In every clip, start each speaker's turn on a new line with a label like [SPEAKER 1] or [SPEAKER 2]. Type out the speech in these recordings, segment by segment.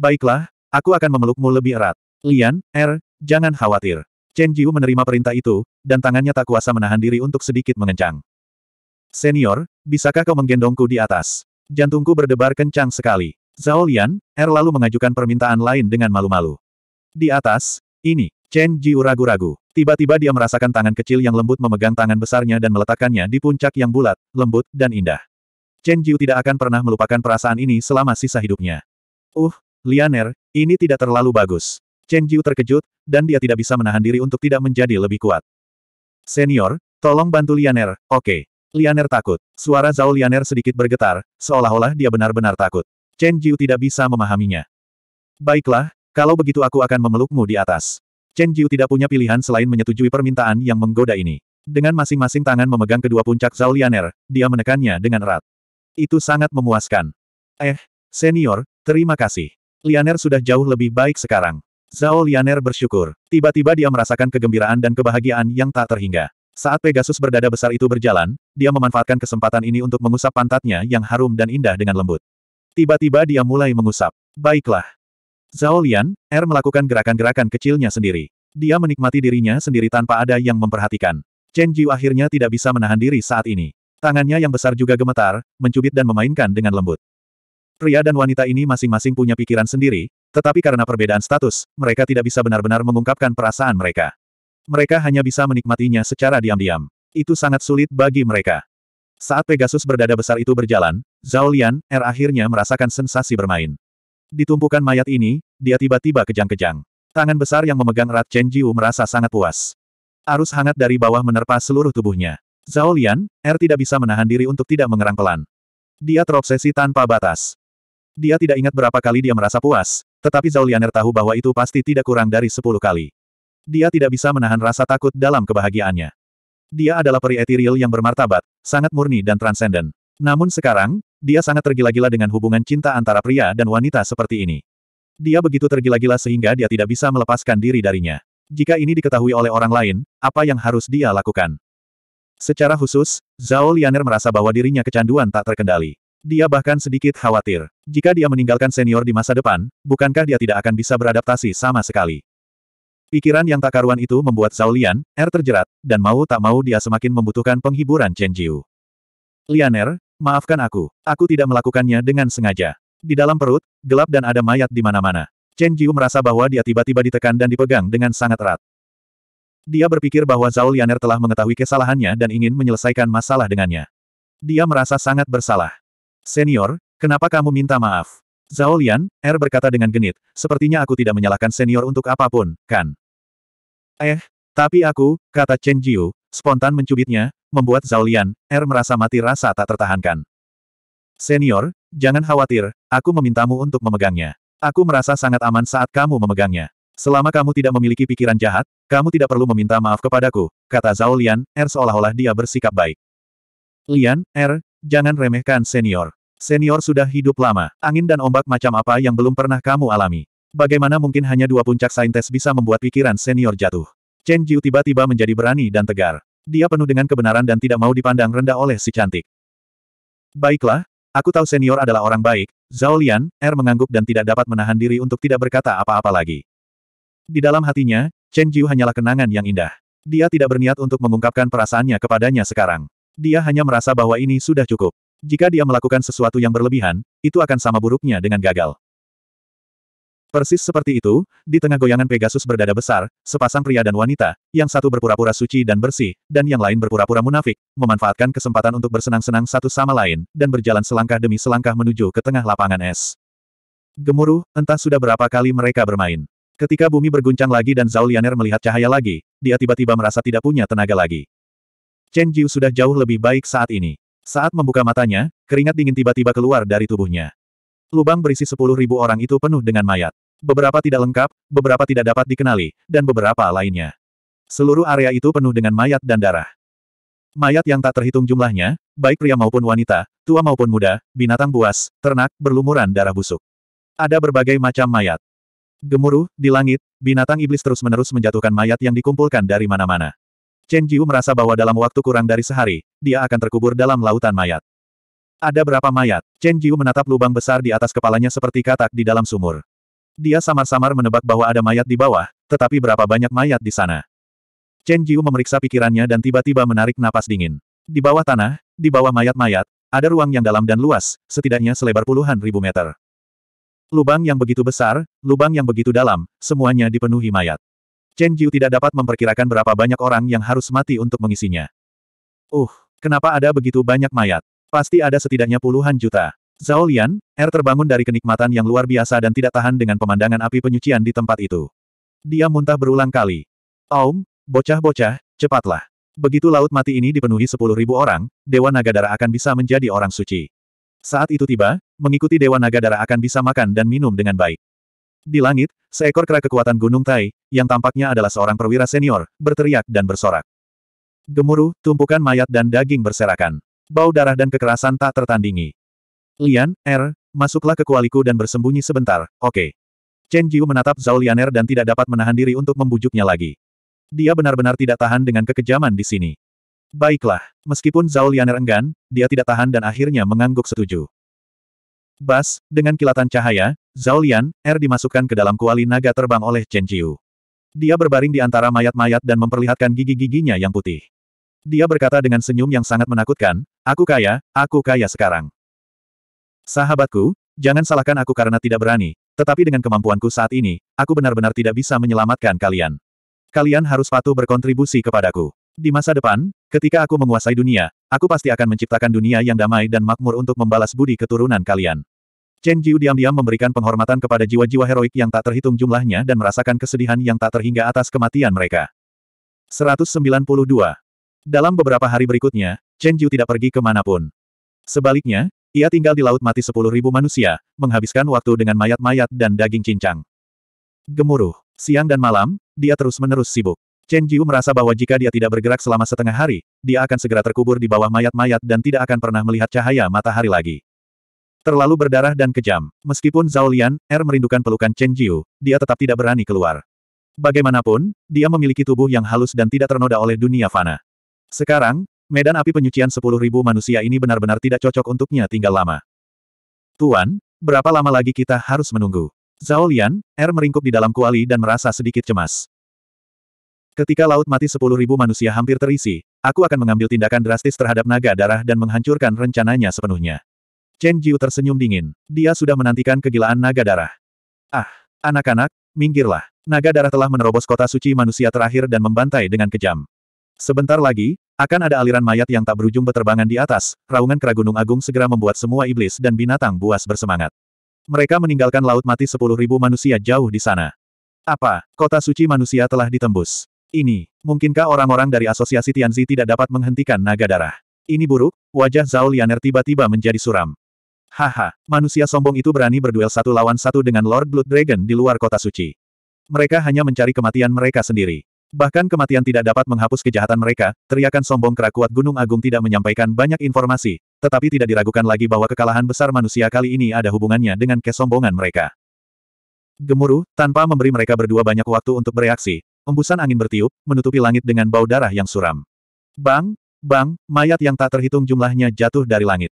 [SPEAKER 1] Baiklah, aku akan memelukmu lebih erat. Lian, Er, jangan khawatir. Chen Jiu menerima perintah itu, dan tangannya tak kuasa menahan diri untuk sedikit mengencang. Senior, bisakah kau menggendongku di atas? Jantungku berdebar kencang sekali. Zhao Lian, Er lalu mengajukan permintaan lain dengan malu-malu. Di atas, ini, Chen Jiu ragu-ragu. Tiba-tiba dia merasakan tangan kecil yang lembut memegang tangan besarnya dan meletakkannya di puncak yang bulat, lembut, dan indah. Chen Jiu tidak akan pernah melupakan perasaan ini selama sisa hidupnya. Uh, Lianer, ini tidak terlalu bagus. Chen Jiu terkejut, dan dia tidak bisa menahan diri untuk tidak menjadi lebih kuat. Senior, tolong bantu Lianer, oke. Okay. Lianer takut. Suara Zhao Lianer sedikit bergetar, seolah-olah dia benar-benar takut. Chen Jiu tidak bisa memahaminya. Baiklah, kalau begitu aku akan memelukmu di atas. Chen Jiu tidak punya pilihan selain menyetujui permintaan yang menggoda ini. Dengan masing-masing tangan memegang kedua puncak Zhao Lianer, dia menekannya dengan erat. Itu sangat memuaskan. Eh, senior, terima kasih. Lianer sudah jauh lebih baik sekarang. Zhao Lianer bersyukur. Tiba-tiba dia merasakan kegembiraan dan kebahagiaan yang tak terhingga. Saat Pegasus berdada besar itu berjalan, dia memanfaatkan kesempatan ini untuk mengusap pantatnya yang harum dan indah dengan lembut. Tiba-tiba dia mulai mengusap. Baiklah. Zhao Lian, Er melakukan gerakan-gerakan kecilnya sendiri. Dia menikmati dirinya sendiri tanpa ada yang memperhatikan. Chen Jiu akhirnya tidak bisa menahan diri saat ini. Tangannya yang besar juga gemetar, mencubit dan memainkan dengan lembut. Pria dan wanita ini masing-masing punya pikiran sendiri, tetapi karena perbedaan status, mereka tidak bisa benar-benar mengungkapkan perasaan mereka. Mereka hanya bisa menikmatinya secara diam-diam. Itu sangat sulit bagi mereka. Saat Pegasus berdada besar itu berjalan, Zhao Lian, R er akhirnya merasakan sensasi bermain. Ditumpukan mayat ini, dia tiba-tiba kejang-kejang. Tangan besar yang memegang erat Chen Jiu merasa sangat puas. Arus hangat dari bawah menerpa seluruh tubuhnya. Zhao Lian, R er tidak bisa menahan diri untuk tidak mengerang pelan. Dia terobsesi tanpa batas. Dia tidak ingat berapa kali dia merasa puas, tetapi Zhao Lianer tahu bahwa itu pasti tidak kurang dari sepuluh kali. Dia tidak bisa menahan rasa takut dalam kebahagiaannya. Dia adalah peri etiril yang bermartabat, sangat murni dan transenden. Namun sekarang, dia sangat tergila-gila dengan hubungan cinta antara pria dan wanita seperti ini. Dia begitu tergila-gila sehingga dia tidak bisa melepaskan diri darinya. Jika ini diketahui oleh orang lain, apa yang harus dia lakukan? Secara khusus, Zhao Lianer merasa bahwa dirinya kecanduan tak terkendali. Dia bahkan sedikit khawatir. Jika dia meninggalkan senior di masa depan, bukankah dia tidak akan bisa beradaptasi sama sekali? Pikiran yang tak karuan itu membuat Zhao Lian, Er terjerat, dan mau tak mau dia semakin membutuhkan penghiburan Chen Jiu. Lian Lianer, maafkan aku. Aku tidak melakukannya dengan sengaja. Di dalam perut, gelap dan ada mayat di mana-mana. Chen Jiu merasa bahwa dia tiba-tiba ditekan dan dipegang dengan sangat erat. Dia berpikir bahwa Zhao Lianer telah mengetahui kesalahannya dan ingin menyelesaikan masalah dengannya. Dia merasa sangat bersalah. Senior, kenapa kamu minta maaf? Zhao Lian, Er berkata dengan genit, sepertinya aku tidak menyalahkan senior untuk apapun, kan? Eh, tapi aku, kata Chen Jiu, spontan mencubitnya, membuat Zhao Lian, Er merasa mati rasa tak tertahankan. Senior, jangan khawatir, aku memintamu untuk memegangnya. Aku merasa sangat aman saat kamu memegangnya. Selama kamu tidak memiliki pikiran jahat, kamu tidak perlu meminta maaf kepadaku, kata Zhao Lian, Er seolah-olah dia bersikap baik. Lian, Er. Jangan remehkan senior. Senior sudah hidup lama. Angin dan ombak macam apa yang belum pernah kamu alami? Bagaimana mungkin hanya dua puncak saintes bisa membuat pikiran senior jatuh? Chen Jiu tiba-tiba menjadi berani dan tegar. Dia penuh dengan kebenaran dan tidak mau dipandang rendah oleh si cantik. Baiklah, aku tahu senior adalah orang baik. Zhao Lian, Er mengangguk dan tidak dapat menahan diri untuk tidak berkata apa-apa lagi. Di dalam hatinya, Chen Jiu hanyalah kenangan yang indah. Dia tidak berniat untuk mengungkapkan perasaannya kepadanya sekarang. Dia hanya merasa bahwa ini sudah cukup. Jika dia melakukan sesuatu yang berlebihan, itu akan sama buruknya dengan gagal. Persis seperti itu, di tengah goyangan Pegasus berdada besar, sepasang pria dan wanita, yang satu berpura-pura suci dan bersih, dan yang lain berpura-pura munafik, memanfaatkan kesempatan untuk bersenang-senang satu sama lain, dan berjalan selangkah demi selangkah menuju ke tengah lapangan es. Gemuruh, entah sudah berapa kali mereka bermain. Ketika bumi berguncang lagi dan Zaulianer melihat cahaya lagi, dia tiba-tiba merasa tidak punya tenaga lagi. Chen Jiu sudah jauh lebih baik saat ini. Saat membuka matanya, keringat dingin tiba-tiba keluar dari tubuhnya. Lubang berisi sepuluh ribu orang itu penuh dengan mayat. Beberapa tidak lengkap, beberapa tidak dapat dikenali, dan beberapa lainnya. Seluruh area itu penuh dengan mayat dan darah. Mayat yang tak terhitung jumlahnya, baik pria maupun wanita, tua maupun muda, binatang buas, ternak, berlumuran darah busuk. Ada berbagai macam mayat. Gemuruh, di langit, binatang iblis terus-menerus menjatuhkan mayat yang dikumpulkan dari mana-mana. Chen Jiu merasa bahwa dalam waktu kurang dari sehari, dia akan terkubur dalam lautan mayat. Ada berapa mayat? Chen Jiu menatap lubang besar di atas kepalanya seperti katak di dalam sumur. Dia samar-samar menebak bahwa ada mayat di bawah, tetapi berapa banyak mayat di sana? Chen Jiu memeriksa pikirannya dan tiba-tiba menarik napas dingin. Di bawah tanah, di bawah mayat-mayat, ada ruang yang dalam dan luas, setidaknya selebar puluhan ribu meter. Lubang yang begitu besar, lubang yang begitu dalam, semuanya dipenuhi mayat. Chen Jiu tidak dapat memperkirakan berapa banyak orang yang harus mati untuk mengisinya. Uh, kenapa ada begitu banyak mayat? Pasti ada setidaknya puluhan juta. Zhao Lian, Er terbangun dari kenikmatan yang luar biasa dan tidak tahan dengan pemandangan api penyucian di tempat itu. Dia muntah berulang kali. Aum, bocah-bocah, cepatlah. Begitu laut mati ini dipenuhi sepuluh ribu orang, Dewa Naga Darah akan bisa menjadi orang suci. Saat itu tiba, mengikuti Dewa Naga Darah akan bisa makan dan minum dengan baik. Di langit, seekor kera kekuatan Gunung Tai, yang tampaknya adalah seorang perwira senior, berteriak dan bersorak. Gemuruh, tumpukan mayat dan daging berserakan. Bau darah dan kekerasan tak tertandingi. Lian, Er, masuklah ke kualiku dan bersembunyi sebentar, oke. Okay. Chen Jiu menatap Zhao Lianer dan tidak dapat menahan diri untuk membujuknya lagi. Dia benar-benar tidak tahan dengan kekejaman di sini. Baiklah, meskipun Zhao Er enggan, dia tidak tahan dan akhirnya mengangguk setuju. Bas, dengan kilatan cahaya, Zhao Lian, Er dimasukkan ke dalam kuali naga terbang oleh Chen Jiu. Dia berbaring di antara mayat-mayat dan memperlihatkan gigi-giginya yang putih. Dia berkata dengan senyum yang sangat menakutkan, Aku kaya, aku kaya sekarang. Sahabatku, jangan salahkan aku karena tidak berani, tetapi dengan kemampuanku saat ini, aku benar-benar tidak bisa menyelamatkan kalian. Kalian harus patuh berkontribusi kepadaku. Di masa depan, ketika aku menguasai dunia, aku pasti akan menciptakan dunia yang damai dan makmur untuk membalas budi keturunan kalian. Chen Jiu diam-diam memberikan penghormatan kepada jiwa-jiwa heroik yang tak terhitung jumlahnya dan merasakan kesedihan yang tak terhingga atas kematian mereka. 192. Dalam beberapa hari berikutnya, Chen Jiu tidak pergi kemanapun. Sebaliknya, ia tinggal di laut mati sepuluh ribu manusia, menghabiskan waktu dengan mayat-mayat dan daging cincang. Gemuruh, siang dan malam, dia terus-menerus sibuk. Chen Jiu merasa bahwa jika dia tidak bergerak selama setengah hari, dia akan segera terkubur di bawah mayat-mayat dan tidak akan pernah melihat cahaya matahari lagi. Terlalu berdarah dan kejam. Meskipun Zhao Lian, Er merindukan pelukan Chen Jiu, dia tetap tidak berani keluar. Bagaimanapun, dia memiliki tubuh yang halus dan tidak ternoda oleh dunia fana. Sekarang, medan api penyucian sepuluh ribu manusia ini benar-benar tidak cocok untuknya tinggal lama. Tuan, berapa lama lagi kita harus menunggu? Zhao Lian, Er meringkuk di dalam kuali dan merasa sedikit cemas. Ketika laut mati sepuluh ribu manusia hampir terisi, aku akan mengambil tindakan drastis terhadap naga darah dan menghancurkan rencananya sepenuhnya. Chen Jiu tersenyum dingin. Dia sudah menantikan kegilaan naga darah. Ah, anak-anak, minggirlah. Naga darah telah menerobos kota suci manusia terakhir dan membantai dengan kejam. Sebentar lagi, akan ada aliran mayat yang tak berujung beterbangan di atas, raungan kera gunung agung segera membuat semua iblis dan binatang buas bersemangat. Mereka meninggalkan laut mati sepuluh ribu manusia jauh di sana. Apa, kota suci manusia telah ditembus? Ini, mungkinkah orang-orang dari asosiasi Tianzi tidak dapat menghentikan naga darah? Ini buruk, wajah Zhao Lianer tiba-tiba menjadi suram. Haha, manusia sombong itu berani berduel satu lawan satu dengan Lord Blood Dragon di luar kota suci. Mereka hanya mencari kematian mereka sendiri. Bahkan kematian tidak dapat menghapus kejahatan mereka, teriakan sombong kerakuat Gunung Agung tidak menyampaikan banyak informasi, tetapi tidak diragukan lagi bahwa kekalahan besar manusia kali ini ada hubungannya dengan kesombongan mereka. Gemuruh, tanpa memberi mereka berdua banyak waktu untuk bereaksi, Embusan angin bertiup, menutupi langit dengan bau darah yang suram. Bang, bang, mayat yang tak terhitung jumlahnya jatuh dari langit.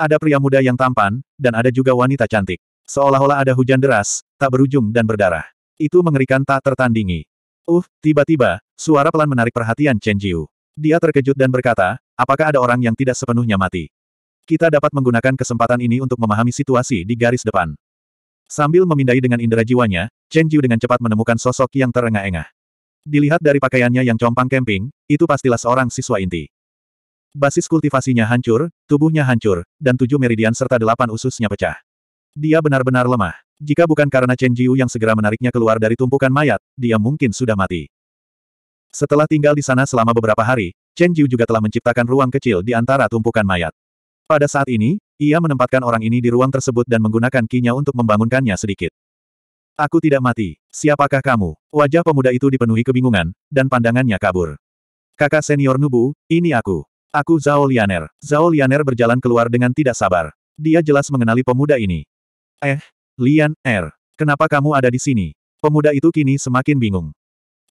[SPEAKER 1] Ada pria muda yang tampan, dan ada juga wanita cantik. Seolah-olah ada hujan deras, tak berujung dan berdarah. Itu mengerikan tak tertandingi. Uh, tiba-tiba, suara pelan menarik perhatian Chen Jiu. Dia terkejut dan berkata, apakah ada orang yang tidak sepenuhnya mati? Kita dapat menggunakan kesempatan ini untuk memahami situasi di garis depan. Sambil memindai dengan indera jiwanya, Chen Jiu dengan cepat menemukan sosok yang terengah-engah. Dilihat dari pakaiannya yang compang camping, itu pastilah seorang siswa inti. Basis kultivasinya hancur, tubuhnya hancur, dan tujuh meridian serta delapan ususnya pecah. Dia benar-benar lemah. Jika bukan karena Chen Jiu yang segera menariknya keluar dari tumpukan mayat, dia mungkin sudah mati. Setelah tinggal di sana selama beberapa hari, Chen Jiu juga telah menciptakan ruang kecil di antara tumpukan mayat. Pada saat ini, ia menempatkan orang ini di ruang tersebut dan menggunakan kinya untuk membangunkannya sedikit. Aku tidak mati. Siapakah kamu? Wajah pemuda itu dipenuhi kebingungan, dan pandangannya kabur. Kakak senior Nubu, ini aku. Aku Zhao Lianer. Zhao Lianer berjalan keluar dengan tidak sabar. Dia jelas mengenali pemuda ini. Eh, Lian Er, kenapa kamu ada di sini? Pemuda itu kini semakin bingung.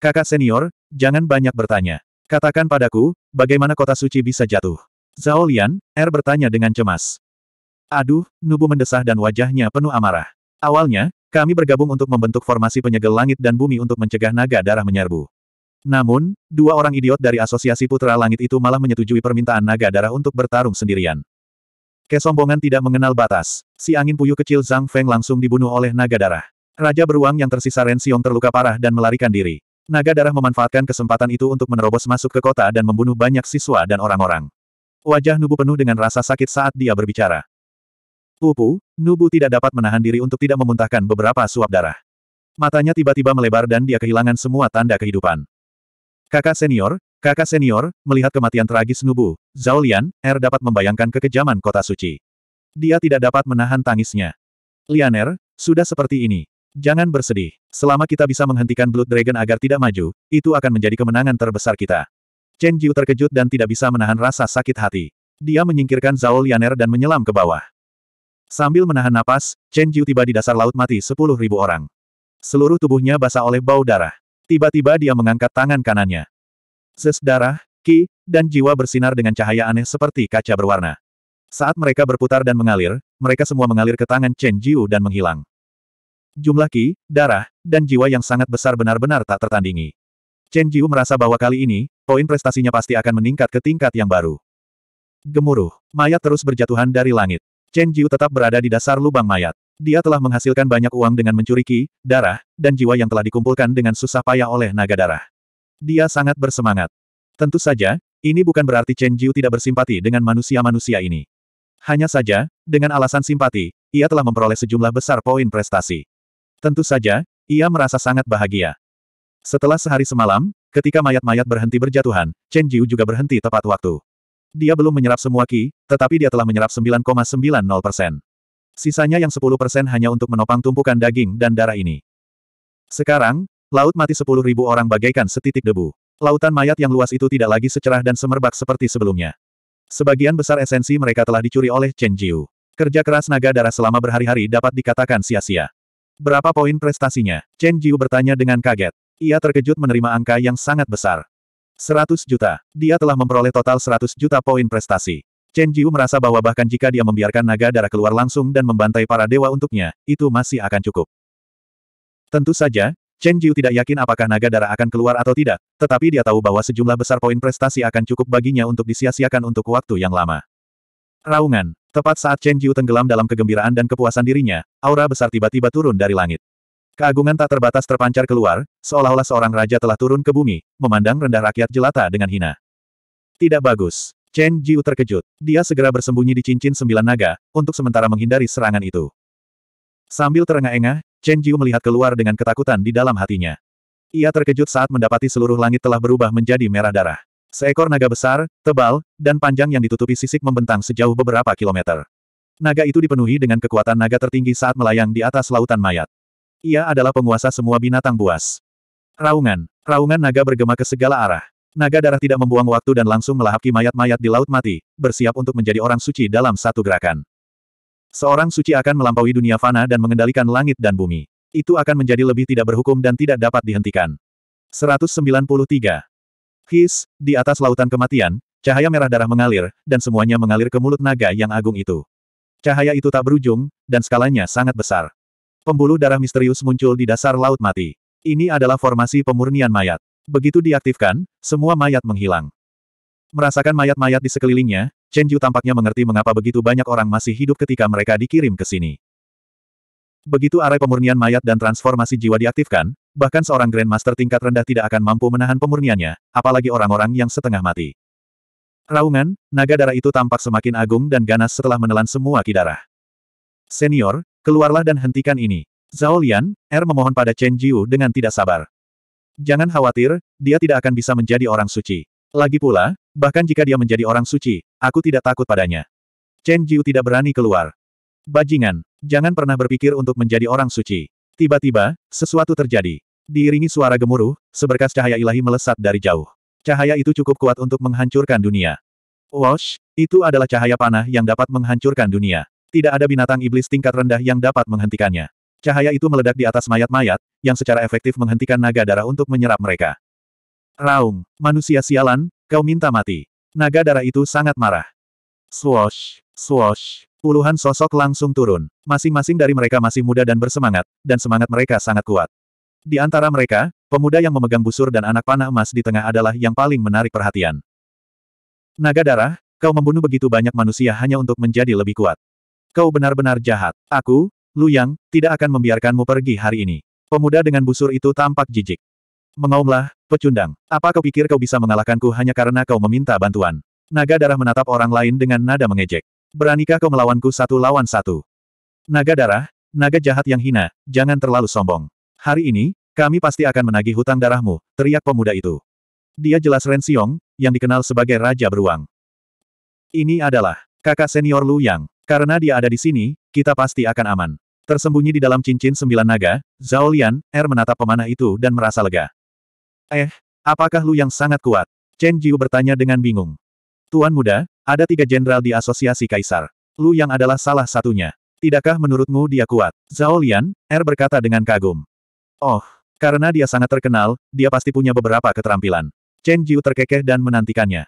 [SPEAKER 1] Kakak senior, jangan banyak bertanya. Katakan padaku, bagaimana kota suci bisa jatuh? Zhao Lian, Er bertanya dengan cemas. Aduh, Nubu mendesah dan wajahnya penuh amarah. Awalnya, kami bergabung untuk membentuk formasi penyegel langit dan bumi untuk mencegah naga darah menyerbu. Namun, dua orang idiot dari Asosiasi Putra Langit itu malah menyetujui permintaan naga darah untuk bertarung sendirian. Kesombongan tidak mengenal batas. Si angin puyuh kecil Zhang Feng langsung dibunuh oleh naga darah. Raja beruang yang tersisa Ren Xiong terluka parah dan melarikan diri. Naga darah memanfaatkan kesempatan itu untuk menerobos masuk ke kota dan membunuh banyak siswa dan orang-orang. Wajah Nubu penuh dengan rasa sakit saat dia berbicara. Pupu, Nubu tidak dapat menahan diri untuk tidak memuntahkan beberapa suap darah. Matanya tiba-tiba melebar dan dia kehilangan semua tanda kehidupan. Kakak senior, kakak senior, melihat kematian tragis Nubu, Zhao Lian, Er dapat membayangkan kekejaman kota suci. Dia tidak dapat menahan tangisnya. Lianer, sudah seperti ini. Jangan bersedih. Selama kita bisa menghentikan Blood Dragon agar tidak maju, itu akan menjadi kemenangan terbesar kita. Chen Jiu terkejut dan tidak bisa menahan rasa sakit hati. Dia menyingkirkan Zhao Lianer dan menyelam ke bawah. Sambil menahan napas, Chen Jiu tiba di dasar laut mati sepuluh ribu orang. Seluruh tubuhnya basah oleh bau darah. Tiba-tiba dia mengangkat tangan kanannya. Zes darah, ki, dan jiwa bersinar dengan cahaya aneh seperti kaca berwarna. Saat mereka berputar dan mengalir, mereka semua mengalir ke tangan Chen Jiu dan menghilang. Jumlah ki, darah, dan jiwa yang sangat besar benar-benar tak tertandingi. Chen Jiu merasa bahwa kali ini, poin prestasinya pasti akan meningkat ke tingkat yang baru. Gemuruh, mayat terus berjatuhan dari langit. Chen Jiu tetap berada di dasar lubang mayat. Dia telah menghasilkan banyak uang dengan mencuri ki, darah, dan jiwa yang telah dikumpulkan dengan susah payah oleh naga darah. Dia sangat bersemangat. Tentu saja, ini bukan berarti Chen Jiu tidak bersimpati dengan manusia-manusia ini. Hanya saja, dengan alasan simpati, ia telah memperoleh sejumlah besar poin prestasi. Tentu saja, ia merasa sangat bahagia. Setelah sehari semalam, ketika mayat-mayat berhenti berjatuhan, Chen Jiu juga berhenti tepat waktu. Dia belum menyerap semua ki, tetapi dia telah menyerap 9,90 Sisanya yang 10 hanya untuk menopang tumpukan daging dan darah ini. Sekarang, laut mati 10.000 orang bagaikan setitik debu. Lautan mayat yang luas itu tidak lagi secerah dan semerbak seperti sebelumnya. Sebagian besar esensi mereka telah dicuri oleh Chen Jiu. Kerja keras naga darah selama berhari-hari dapat dikatakan sia-sia. Berapa poin prestasinya? Chen Jiu bertanya dengan kaget. Ia terkejut menerima angka yang sangat besar. 100 juta. Dia telah memperoleh total 100 juta poin prestasi. Chen Jiu merasa bahwa bahkan jika dia membiarkan naga darah keluar langsung dan membantai para dewa untuknya, itu masih akan cukup. Tentu saja, Chen Jiu tidak yakin apakah naga darah akan keluar atau tidak, tetapi dia tahu bahwa sejumlah besar poin prestasi akan cukup baginya untuk disia-siakan untuk waktu yang lama. Raungan. Tepat saat Chen Jiu tenggelam dalam kegembiraan dan kepuasan dirinya, aura besar tiba-tiba turun dari langit. Keagungan tak terbatas terpancar keluar, seolah-olah seorang raja telah turun ke bumi, memandang rendah rakyat jelata dengan hina. Tidak bagus. Chen Jiu terkejut. Dia segera bersembunyi di cincin sembilan naga, untuk sementara menghindari serangan itu. Sambil terengah-engah, Chen Jiu melihat keluar dengan ketakutan di dalam hatinya. Ia terkejut saat mendapati seluruh langit telah berubah menjadi merah darah. Seekor naga besar, tebal, dan panjang yang ditutupi sisik membentang sejauh beberapa kilometer. Naga itu dipenuhi dengan kekuatan naga tertinggi saat melayang di atas lautan mayat. Ia adalah penguasa semua binatang buas. Raungan. Raungan naga bergema ke segala arah. Naga darah tidak membuang waktu dan langsung melahapki mayat-mayat di laut mati, bersiap untuk menjadi orang suci dalam satu gerakan. Seorang suci akan melampaui dunia fana dan mengendalikan langit dan bumi. Itu akan menjadi lebih tidak berhukum dan tidak dapat dihentikan. 193. His, di atas lautan kematian, cahaya merah darah mengalir, dan semuanya mengalir ke mulut naga yang agung itu. Cahaya itu tak berujung, dan skalanya sangat besar. Pembuluh darah misterius muncul di dasar laut mati. Ini adalah formasi pemurnian mayat. Begitu diaktifkan, semua mayat menghilang. Merasakan mayat-mayat di sekelilingnya, Chen Yu tampaknya mengerti mengapa begitu banyak orang masih hidup ketika mereka dikirim ke sini. Begitu arai pemurnian mayat dan transformasi jiwa diaktifkan, bahkan seorang Grandmaster tingkat rendah tidak akan mampu menahan pemurniannya, apalagi orang-orang yang setengah mati. Raungan, naga darah itu tampak semakin agung dan ganas setelah menelan semua kidarah. Senior, Keluarlah dan hentikan ini. Zhao Lian, Er memohon pada Chen Jiu dengan tidak sabar. Jangan khawatir, dia tidak akan bisa menjadi orang suci. Lagi pula, bahkan jika dia menjadi orang suci, aku tidak takut padanya. Chen Jiu tidak berani keluar. Bajingan, jangan pernah berpikir untuk menjadi orang suci. Tiba-tiba, sesuatu terjadi. Diiringi suara gemuruh, seberkas cahaya ilahi melesat dari jauh. Cahaya itu cukup kuat untuk menghancurkan dunia. Wash, itu adalah cahaya panah yang dapat menghancurkan dunia. Tidak ada binatang iblis tingkat rendah yang dapat menghentikannya. Cahaya itu meledak di atas mayat-mayat, yang secara efektif menghentikan naga darah untuk menyerap mereka. Raung, manusia sialan, kau minta mati. Naga darah itu sangat marah. Swosh, swosh, puluhan sosok langsung turun. Masing-masing dari mereka masih muda dan bersemangat, dan semangat mereka sangat kuat. Di antara mereka, pemuda yang memegang busur dan anak panah emas di tengah adalah yang paling menarik perhatian. Naga darah, kau membunuh begitu banyak manusia hanya untuk menjadi lebih kuat. Kau benar-benar jahat. Aku, Lu Yang, tidak akan membiarkanmu pergi hari ini. Pemuda dengan busur itu tampak jijik. Mengaumlah, pecundang. Apa kau pikir kau bisa mengalahkanku hanya karena kau meminta bantuan? Naga darah menatap orang lain dengan nada mengejek. Beranikah kau melawanku satu lawan satu? Naga darah, naga jahat yang hina, jangan terlalu sombong. Hari ini, kami pasti akan menagih hutang darahmu, teriak pemuda itu. Dia jelas Ren Xiong, yang dikenal sebagai Raja Beruang. Ini adalah kakak senior Lu Yang. Karena dia ada di sini, kita pasti akan aman. Tersembunyi di dalam cincin sembilan naga, Zhao Lian, Er menatap pemanah itu dan merasa lega. Eh, apakah lu yang sangat kuat? Chen Jiu bertanya dengan bingung. Tuan muda, ada tiga jenderal di asosiasi kaisar. Lu yang adalah salah satunya. Tidakkah menurutmu dia kuat? Zhao Lian, Er berkata dengan kagum. Oh, karena dia sangat terkenal, dia pasti punya beberapa keterampilan. Chen Jiu terkekeh dan menantikannya.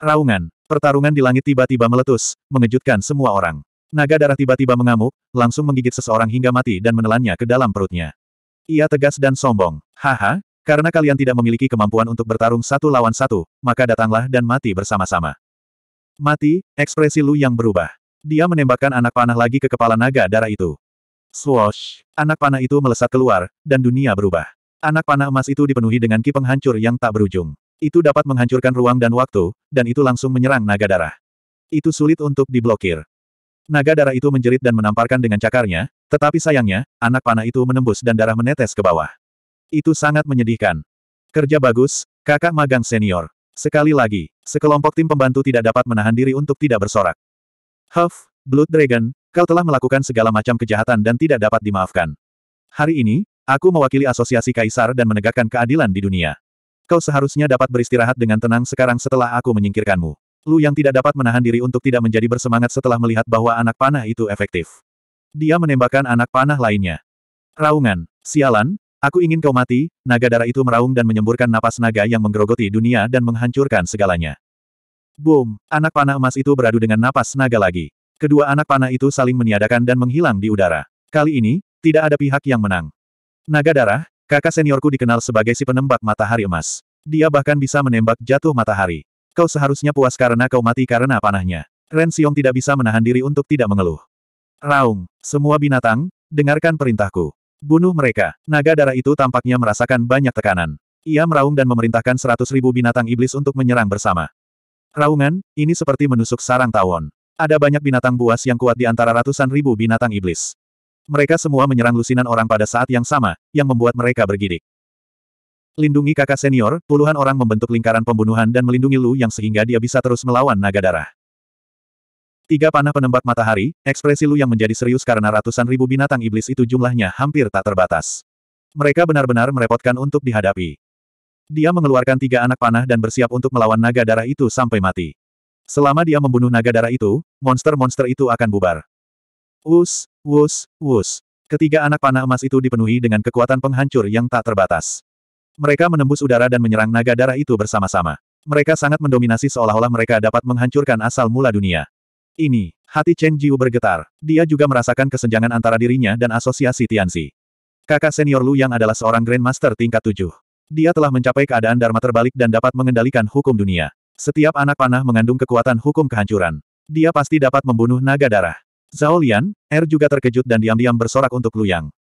[SPEAKER 1] Raungan. Pertarungan di langit tiba-tiba meletus, mengejutkan semua orang. Naga darah tiba-tiba mengamuk, langsung menggigit seseorang hingga mati dan menelannya ke dalam perutnya. Ia tegas dan sombong. Haha, karena kalian tidak memiliki kemampuan untuk bertarung satu lawan satu, maka datanglah dan mati bersama-sama. Mati, ekspresi Lu yang berubah. Dia menembakkan anak panah lagi ke kepala naga darah itu. Swoosh! Anak panah itu melesat keluar, dan dunia berubah. Anak panah emas itu dipenuhi dengan kipeng hancur yang tak berujung. Itu dapat menghancurkan ruang dan waktu, dan itu langsung menyerang naga darah. Itu sulit untuk diblokir. Naga darah itu menjerit dan menamparkan dengan cakarnya, tetapi sayangnya, anak panah itu menembus dan darah menetes ke bawah. Itu sangat menyedihkan. Kerja bagus, kakak magang senior. Sekali lagi, sekelompok tim pembantu tidak dapat menahan diri untuk tidak bersorak. Huff, Blood Dragon, kau telah melakukan segala macam kejahatan dan tidak dapat dimaafkan. Hari ini, aku mewakili asosiasi kaisar dan menegakkan keadilan di dunia. Kau seharusnya dapat beristirahat dengan tenang sekarang setelah aku menyingkirkanmu. Lu yang tidak dapat menahan diri untuk tidak menjadi bersemangat setelah melihat bahwa anak panah itu efektif. Dia menembakkan anak panah lainnya. Raungan. Sialan, aku ingin kau mati, naga darah itu meraung dan menyemburkan napas naga yang menggerogoti dunia dan menghancurkan segalanya. Boom, anak panah emas itu beradu dengan napas naga lagi. Kedua anak panah itu saling meniadakan dan menghilang di udara. Kali ini, tidak ada pihak yang menang. Naga darah, Kakak seniorku dikenal sebagai si penembak matahari emas. Dia bahkan bisa menembak jatuh matahari. Kau seharusnya puas karena kau mati karena panahnya. Ren Xiong tidak bisa menahan diri untuk tidak mengeluh. Raung, semua binatang, dengarkan perintahku. Bunuh mereka. Naga darah itu tampaknya merasakan banyak tekanan. Ia meraung dan memerintahkan seratus ribu binatang iblis untuk menyerang bersama. Raungan, ini seperti menusuk sarang tawon. Ada banyak binatang buas yang kuat di antara ratusan ribu binatang iblis. Mereka semua menyerang lusinan orang pada saat yang sama, yang membuat mereka bergidik. Lindungi kakak senior, puluhan orang membentuk lingkaran pembunuhan dan melindungi Lu yang sehingga dia bisa terus melawan naga darah. Tiga panah penembak matahari, ekspresi Lu yang menjadi serius karena ratusan ribu binatang iblis itu jumlahnya hampir tak terbatas. Mereka benar-benar merepotkan untuk dihadapi. Dia mengeluarkan tiga anak panah dan bersiap untuk melawan naga darah itu sampai mati. Selama dia membunuh naga darah itu, monster-monster itu akan bubar. Us, Wus, wus. Ketiga anak panah emas itu dipenuhi dengan kekuatan penghancur yang tak terbatas. Mereka menembus udara dan menyerang naga darah itu bersama-sama. Mereka sangat mendominasi seolah-olah mereka dapat menghancurkan asal mula dunia. Ini, hati Chen Jiu bergetar. Dia juga merasakan kesenjangan antara dirinya dan asosiasi Tianzi. Kakak senior Lu yang adalah seorang Grandmaster tingkat tujuh. Dia telah mencapai keadaan Dharma terbalik dan dapat mengendalikan hukum dunia. Setiap anak panah mengandung kekuatan hukum kehancuran. Dia pasti dapat membunuh naga darah. Zhao Lian, Er juga terkejut dan diam-diam bersorak untuk Lu Yang.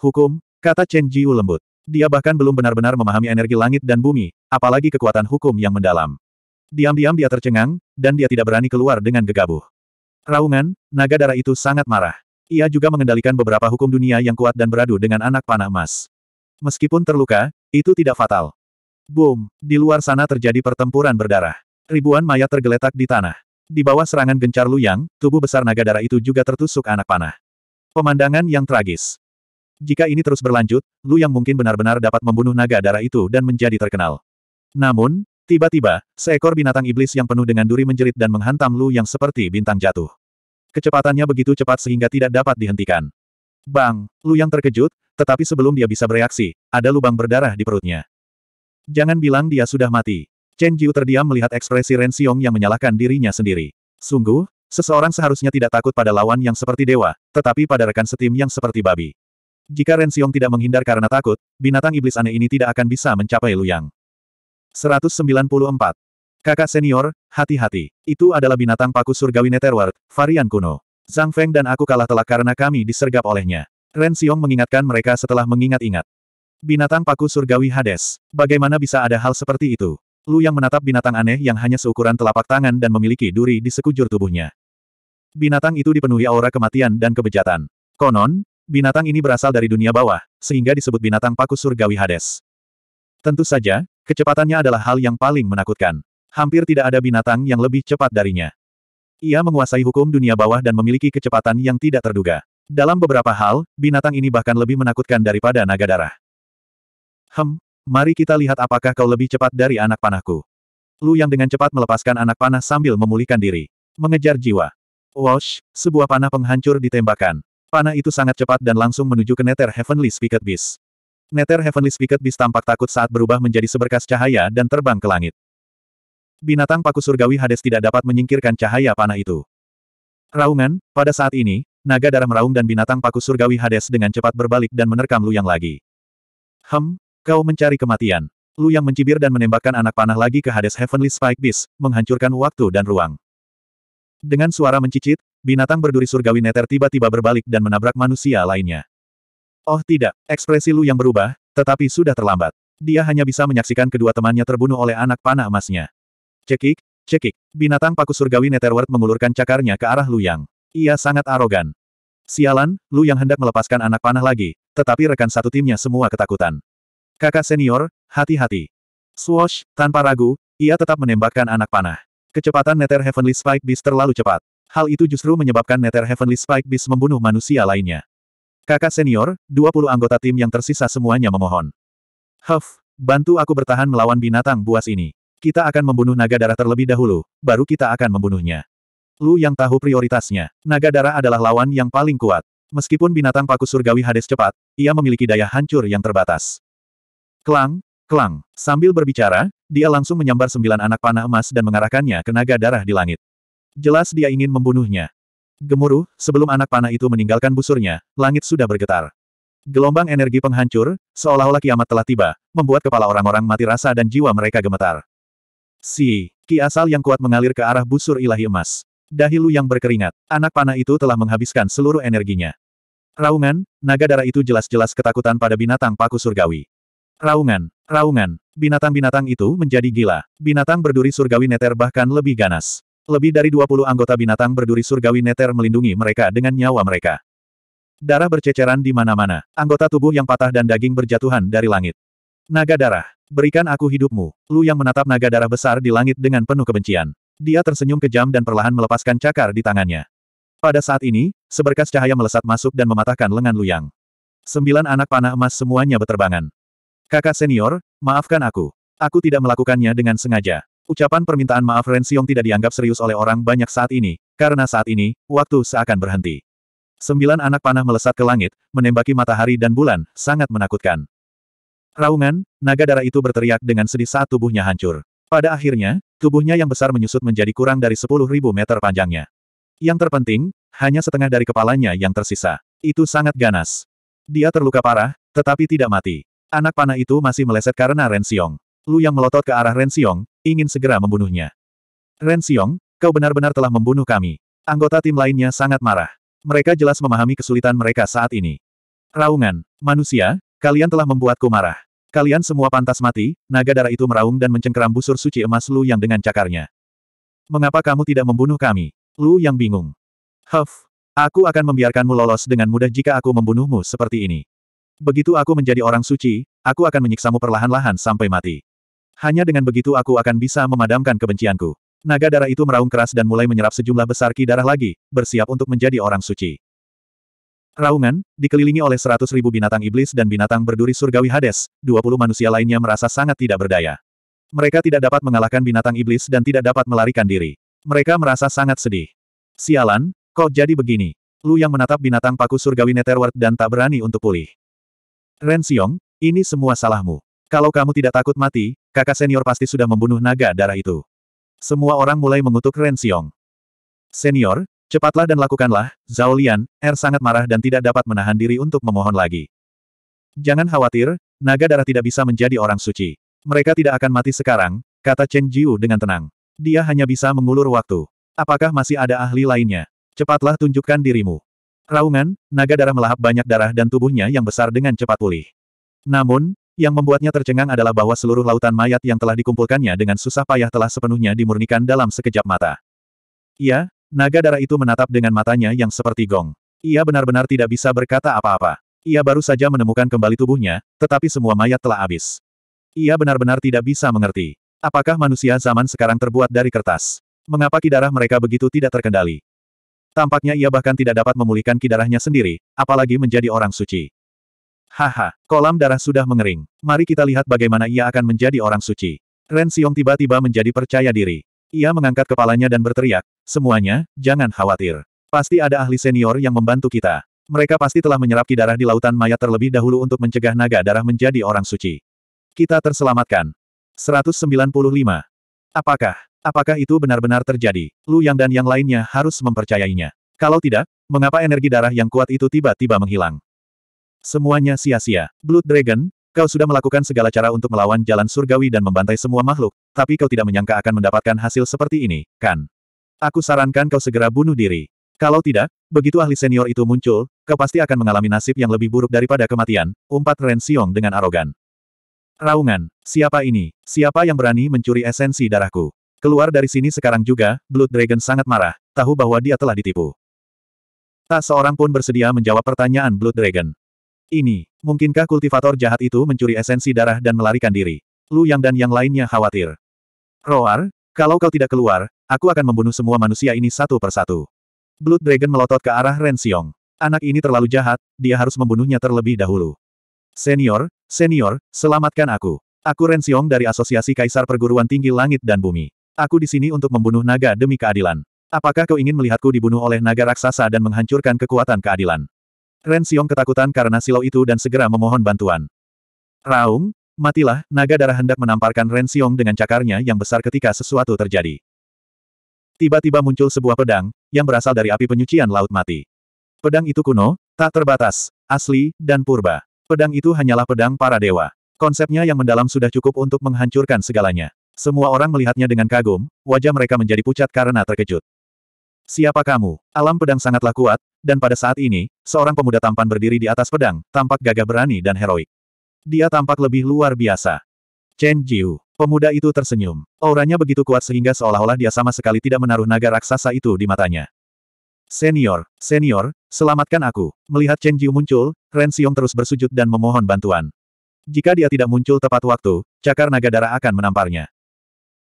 [SPEAKER 1] Hukum, kata Chen Jiu lembut. Dia bahkan belum benar-benar memahami energi langit dan bumi, apalagi kekuatan hukum yang mendalam. Diam-diam dia tercengang, dan dia tidak berani keluar dengan gegabah. Raungan, naga darah itu sangat marah. Ia juga mengendalikan beberapa hukum dunia yang kuat dan beradu dengan anak panah emas. Meskipun terluka, itu tidak fatal. Boom, di luar sana terjadi pertempuran berdarah. Ribuan mayat tergeletak di tanah. Di bawah serangan gencar Lu Yang, tubuh besar naga darah itu juga tertusuk anak panah. Pemandangan yang tragis. Jika ini terus berlanjut, Lu Yang mungkin benar-benar dapat membunuh naga darah itu dan menjadi terkenal. Namun, tiba-tiba, seekor binatang iblis yang penuh dengan duri menjerit dan menghantam Lu Yang seperti bintang jatuh. Kecepatannya begitu cepat sehingga tidak dapat dihentikan. Bang, Lu Yang terkejut, tetapi sebelum dia bisa bereaksi, ada lubang berdarah di perutnya. Jangan bilang dia sudah mati. Chen Jiu terdiam melihat ekspresi Ren Xiong yang menyalahkan dirinya sendiri. Sungguh, seseorang seharusnya tidak takut pada lawan yang seperti dewa, tetapi pada rekan setim yang seperti babi. Jika Ren Xiong tidak menghindar karena takut, binatang iblis aneh ini tidak akan bisa mencapai Luyang. 194. Kakak senior, hati-hati. Itu adalah binatang paku surgawi Netherworld, varian kuno. Zhang Feng dan aku kalah telak karena kami disergap olehnya. Ren Xiong mengingatkan mereka setelah mengingat-ingat. Binatang paku surgawi Hades. Bagaimana bisa ada hal seperti itu? Lu yang menatap binatang aneh yang hanya seukuran telapak tangan dan memiliki duri di sekujur tubuhnya. Binatang itu dipenuhi aura kematian dan kebejatan. Konon, binatang ini berasal dari dunia bawah, sehingga disebut binatang paku surgawi Hades. Tentu saja, kecepatannya adalah hal yang paling menakutkan. Hampir tidak ada binatang yang lebih cepat darinya. Ia menguasai hukum dunia bawah dan memiliki kecepatan yang tidak terduga. Dalam beberapa hal, binatang ini bahkan lebih menakutkan daripada naga darah. Hem, Mari kita lihat apakah kau lebih cepat dari anak panahku. Lu yang dengan cepat melepaskan anak panah sambil memulihkan diri. Mengejar jiwa. Wash, sebuah panah penghancur ditembakkan. Panah itu sangat cepat dan langsung menuju ke Nether Heavenly Spiket Beast. Nether Heavenly Spiket Beast tampak takut saat berubah menjadi seberkas cahaya dan terbang ke langit. Binatang paku surgawi Hades tidak dapat menyingkirkan cahaya panah itu. Raungan, pada saat ini, naga darah meraung dan binatang paku surgawi Hades dengan cepat berbalik dan menerkam Lu Yang lagi. Hem, Kau mencari kematian. Lu yang mencibir dan menembakkan anak panah lagi ke Hades Heavenly Spike Beast, menghancurkan waktu dan ruang. Dengan suara mencicit, binatang berduri surgawi neter tiba-tiba berbalik dan menabrak manusia lainnya. Oh tidak, ekspresi Lu yang berubah, tetapi sudah terlambat. Dia hanya bisa menyaksikan kedua temannya terbunuh oleh anak panah emasnya. Cekik, cekik, binatang paku surgawi Netherworld mengulurkan cakarnya ke arah Lu Yang. Ia sangat arogan. Sialan, Lu Yang hendak melepaskan anak panah lagi, tetapi rekan satu timnya semua ketakutan. Kakak senior, hati-hati. Swash, tanpa ragu, ia tetap menembakkan anak panah. Kecepatan Nether Heavenly Spike Beast terlalu cepat. Hal itu justru menyebabkan Nether Heavenly Spike Beast membunuh manusia lainnya. Kakak senior, 20 anggota tim yang tersisa semuanya memohon. Huff, bantu aku bertahan melawan binatang buas ini. Kita akan membunuh naga darah terlebih dahulu, baru kita akan membunuhnya. Lu yang tahu prioritasnya, naga darah adalah lawan yang paling kuat. Meskipun binatang paku surgawi Hades cepat, ia memiliki daya hancur yang terbatas. Kelang, kelang. Sambil berbicara, dia langsung menyambar sembilan anak panah emas dan mengarahkannya ke naga darah di langit. Jelas dia ingin membunuhnya. Gemuruh, sebelum anak panah itu meninggalkan busurnya, langit sudah bergetar. Gelombang energi penghancur, seolah-olah kiamat telah tiba, membuat kepala orang-orang mati rasa dan jiwa mereka gemetar. Si, ki asal yang kuat mengalir ke arah busur ilahi emas. Dahilu yang berkeringat, anak panah itu telah menghabiskan seluruh energinya. Raungan, naga darah itu jelas-jelas ketakutan pada binatang paku surgawi. Raungan, raungan, binatang-binatang itu menjadi gila. Binatang berduri surgawi neter bahkan lebih ganas. Lebih dari 20 anggota binatang berduri surgawi neter melindungi mereka dengan nyawa mereka. Darah berceceran di mana-mana. Anggota tubuh yang patah dan daging berjatuhan dari langit. Naga darah, berikan aku hidupmu. Lu yang menatap naga darah besar di langit dengan penuh kebencian. Dia tersenyum kejam dan perlahan melepaskan cakar di tangannya. Pada saat ini, seberkas cahaya melesat masuk dan mematahkan lengan Lu Yang. Sembilan anak panah emas semuanya beterbangan. Kakak senior, maafkan aku. Aku tidak melakukannya dengan sengaja. Ucapan permintaan maaf Ren Xiong tidak dianggap serius oleh orang banyak saat ini, karena saat ini, waktu seakan berhenti. Sembilan anak panah melesat ke langit, menembaki matahari dan bulan, sangat menakutkan. Raungan, naga darah itu berteriak dengan sedih saat tubuhnya hancur. Pada akhirnya, tubuhnya yang besar menyusut menjadi kurang dari 10.000 meter panjangnya. Yang terpenting, hanya setengah dari kepalanya yang tersisa. Itu sangat ganas. Dia terluka parah, tetapi tidak mati. Anak panah itu masih meleset karena Ren Xiong. Lu yang melotot ke arah Ren Xiong, ingin segera membunuhnya. Ren Xiong, kau benar-benar telah membunuh kami. Anggota tim lainnya sangat marah. Mereka jelas memahami kesulitan mereka saat ini. Raungan, manusia, kalian telah membuatku marah. Kalian semua pantas mati, naga darah itu meraung dan mencengkeram busur suci emas Lu yang dengan cakarnya. Mengapa kamu tidak membunuh kami? Lu yang bingung. Huff, aku akan membiarkanmu lolos dengan mudah jika aku membunuhmu seperti ini. Begitu aku menjadi orang suci, aku akan menyiksamu perlahan-lahan sampai mati. Hanya dengan begitu aku akan bisa memadamkan kebencianku. Naga darah itu meraung keras dan mulai menyerap sejumlah besar ki darah lagi, bersiap untuk menjadi orang suci. Raungan, dikelilingi oleh seratus ribu binatang iblis dan binatang berduri surgawi Hades, dua puluh manusia lainnya merasa sangat tidak berdaya. Mereka tidak dapat mengalahkan binatang iblis dan tidak dapat melarikan diri. Mereka merasa sangat sedih. Sialan, kok jadi begini? Lu yang menatap binatang paku surgawi Netherworld dan tak berani untuk pulih. Ren Xiong, ini semua salahmu. Kalau kamu tidak takut mati, kakak senior pasti sudah membunuh naga darah itu. Semua orang mulai mengutuk Ren Xiong. Senior, cepatlah dan lakukanlah, Zhao Lian, Er sangat marah dan tidak dapat menahan diri untuk memohon lagi. Jangan khawatir, naga darah tidak bisa menjadi orang suci. Mereka tidak akan mati sekarang, kata Chen Jiu dengan tenang. Dia hanya bisa mengulur waktu. Apakah masih ada ahli lainnya? Cepatlah tunjukkan dirimu. Raungan, naga darah melahap banyak darah dan tubuhnya yang besar dengan cepat pulih. Namun, yang membuatnya tercengang adalah bahwa seluruh lautan mayat yang telah dikumpulkannya dengan susah payah telah sepenuhnya dimurnikan dalam sekejap mata. Ia, naga darah itu menatap dengan matanya yang seperti gong. Ia benar-benar tidak bisa berkata apa-apa. Ia baru saja menemukan kembali tubuhnya, tetapi semua mayat telah habis. Ia benar-benar tidak bisa mengerti. Apakah manusia zaman sekarang terbuat dari kertas? Mengapa kidarah mereka begitu tidak terkendali? Tampaknya ia bahkan tidak dapat memulihkan kidarahnya sendiri, apalagi menjadi orang suci. Haha, kolam darah sudah mengering. Mari kita lihat bagaimana ia akan menjadi orang suci. Ren Xiong tiba-tiba menjadi percaya diri. Ia mengangkat kepalanya dan berteriak, semuanya, jangan khawatir. Pasti ada ahli senior yang membantu kita. Mereka pasti telah menyerap kidarah di lautan mayat terlebih dahulu untuk mencegah naga darah menjadi orang suci. Kita terselamatkan. 195. Apakah Apakah itu benar-benar terjadi? Lu Yang dan yang lainnya harus mempercayainya. Kalau tidak, mengapa energi darah yang kuat itu tiba-tiba menghilang? Semuanya sia-sia. Blood Dragon, kau sudah melakukan segala cara untuk melawan jalan surgawi dan membantai semua makhluk, tapi kau tidak menyangka akan mendapatkan hasil seperti ini, kan? Aku sarankan kau segera bunuh diri. Kalau tidak, begitu ahli senior itu muncul, kau pasti akan mengalami nasib yang lebih buruk daripada kematian, umpat Ren Xiong dengan arogan. Raungan, siapa ini? Siapa yang berani mencuri esensi darahku? Keluar dari sini sekarang juga, Blood Dragon sangat marah, tahu bahwa dia telah ditipu. Tak seorang pun bersedia menjawab pertanyaan Blood Dragon. Ini, mungkinkah kultivator jahat itu mencuri esensi darah dan melarikan diri? Lu Yang dan yang lainnya khawatir. Roar, kalau kau tidak keluar, aku akan membunuh semua manusia ini satu persatu. Blood Dragon melotot ke arah Ren Xiong. Anak ini terlalu jahat, dia harus membunuhnya terlebih dahulu. Senior, senior, selamatkan aku. Aku Ren Xiong dari Asosiasi Kaisar Perguruan Tinggi Langit dan Bumi. Aku di sini untuk membunuh naga demi keadilan. Apakah kau ingin melihatku dibunuh oleh naga raksasa dan menghancurkan kekuatan keadilan? Ren Xiong ketakutan karena silau itu dan segera memohon bantuan. Raung, matilah, naga darah hendak menamparkan Ren Xiong dengan cakarnya yang besar ketika sesuatu terjadi. Tiba-tiba muncul sebuah pedang, yang berasal dari api penyucian laut mati. Pedang itu kuno, tak terbatas, asli, dan purba. Pedang itu hanyalah pedang para dewa. Konsepnya yang mendalam sudah cukup untuk menghancurkan segalanya. Semua orang melihatnya dengan kagum, wajah mereka menjadi pucat karena terkejut. Siapa kamu? Alam pedang sangatlah kuat, dan pada saat ini, seorang pemuda tampan berdiri di atas pedang, tampak gagah berani dan heroik. Dia tampak lebih luar biasa. Chen Jiu. Pemuda itu tersenyum. Auranya begitu kuat sehingga seolah-olah dia sama sekali tidak menaruh naga raksasa itu di matanya. Senior, senior, selamatkan aku. Melihat Chen Jiu muncul, Ren Xiong terus bersujud dan memohon bantuan. Jika dia tidak muncul tepat waktu, cakar naga darah akan menamparnya.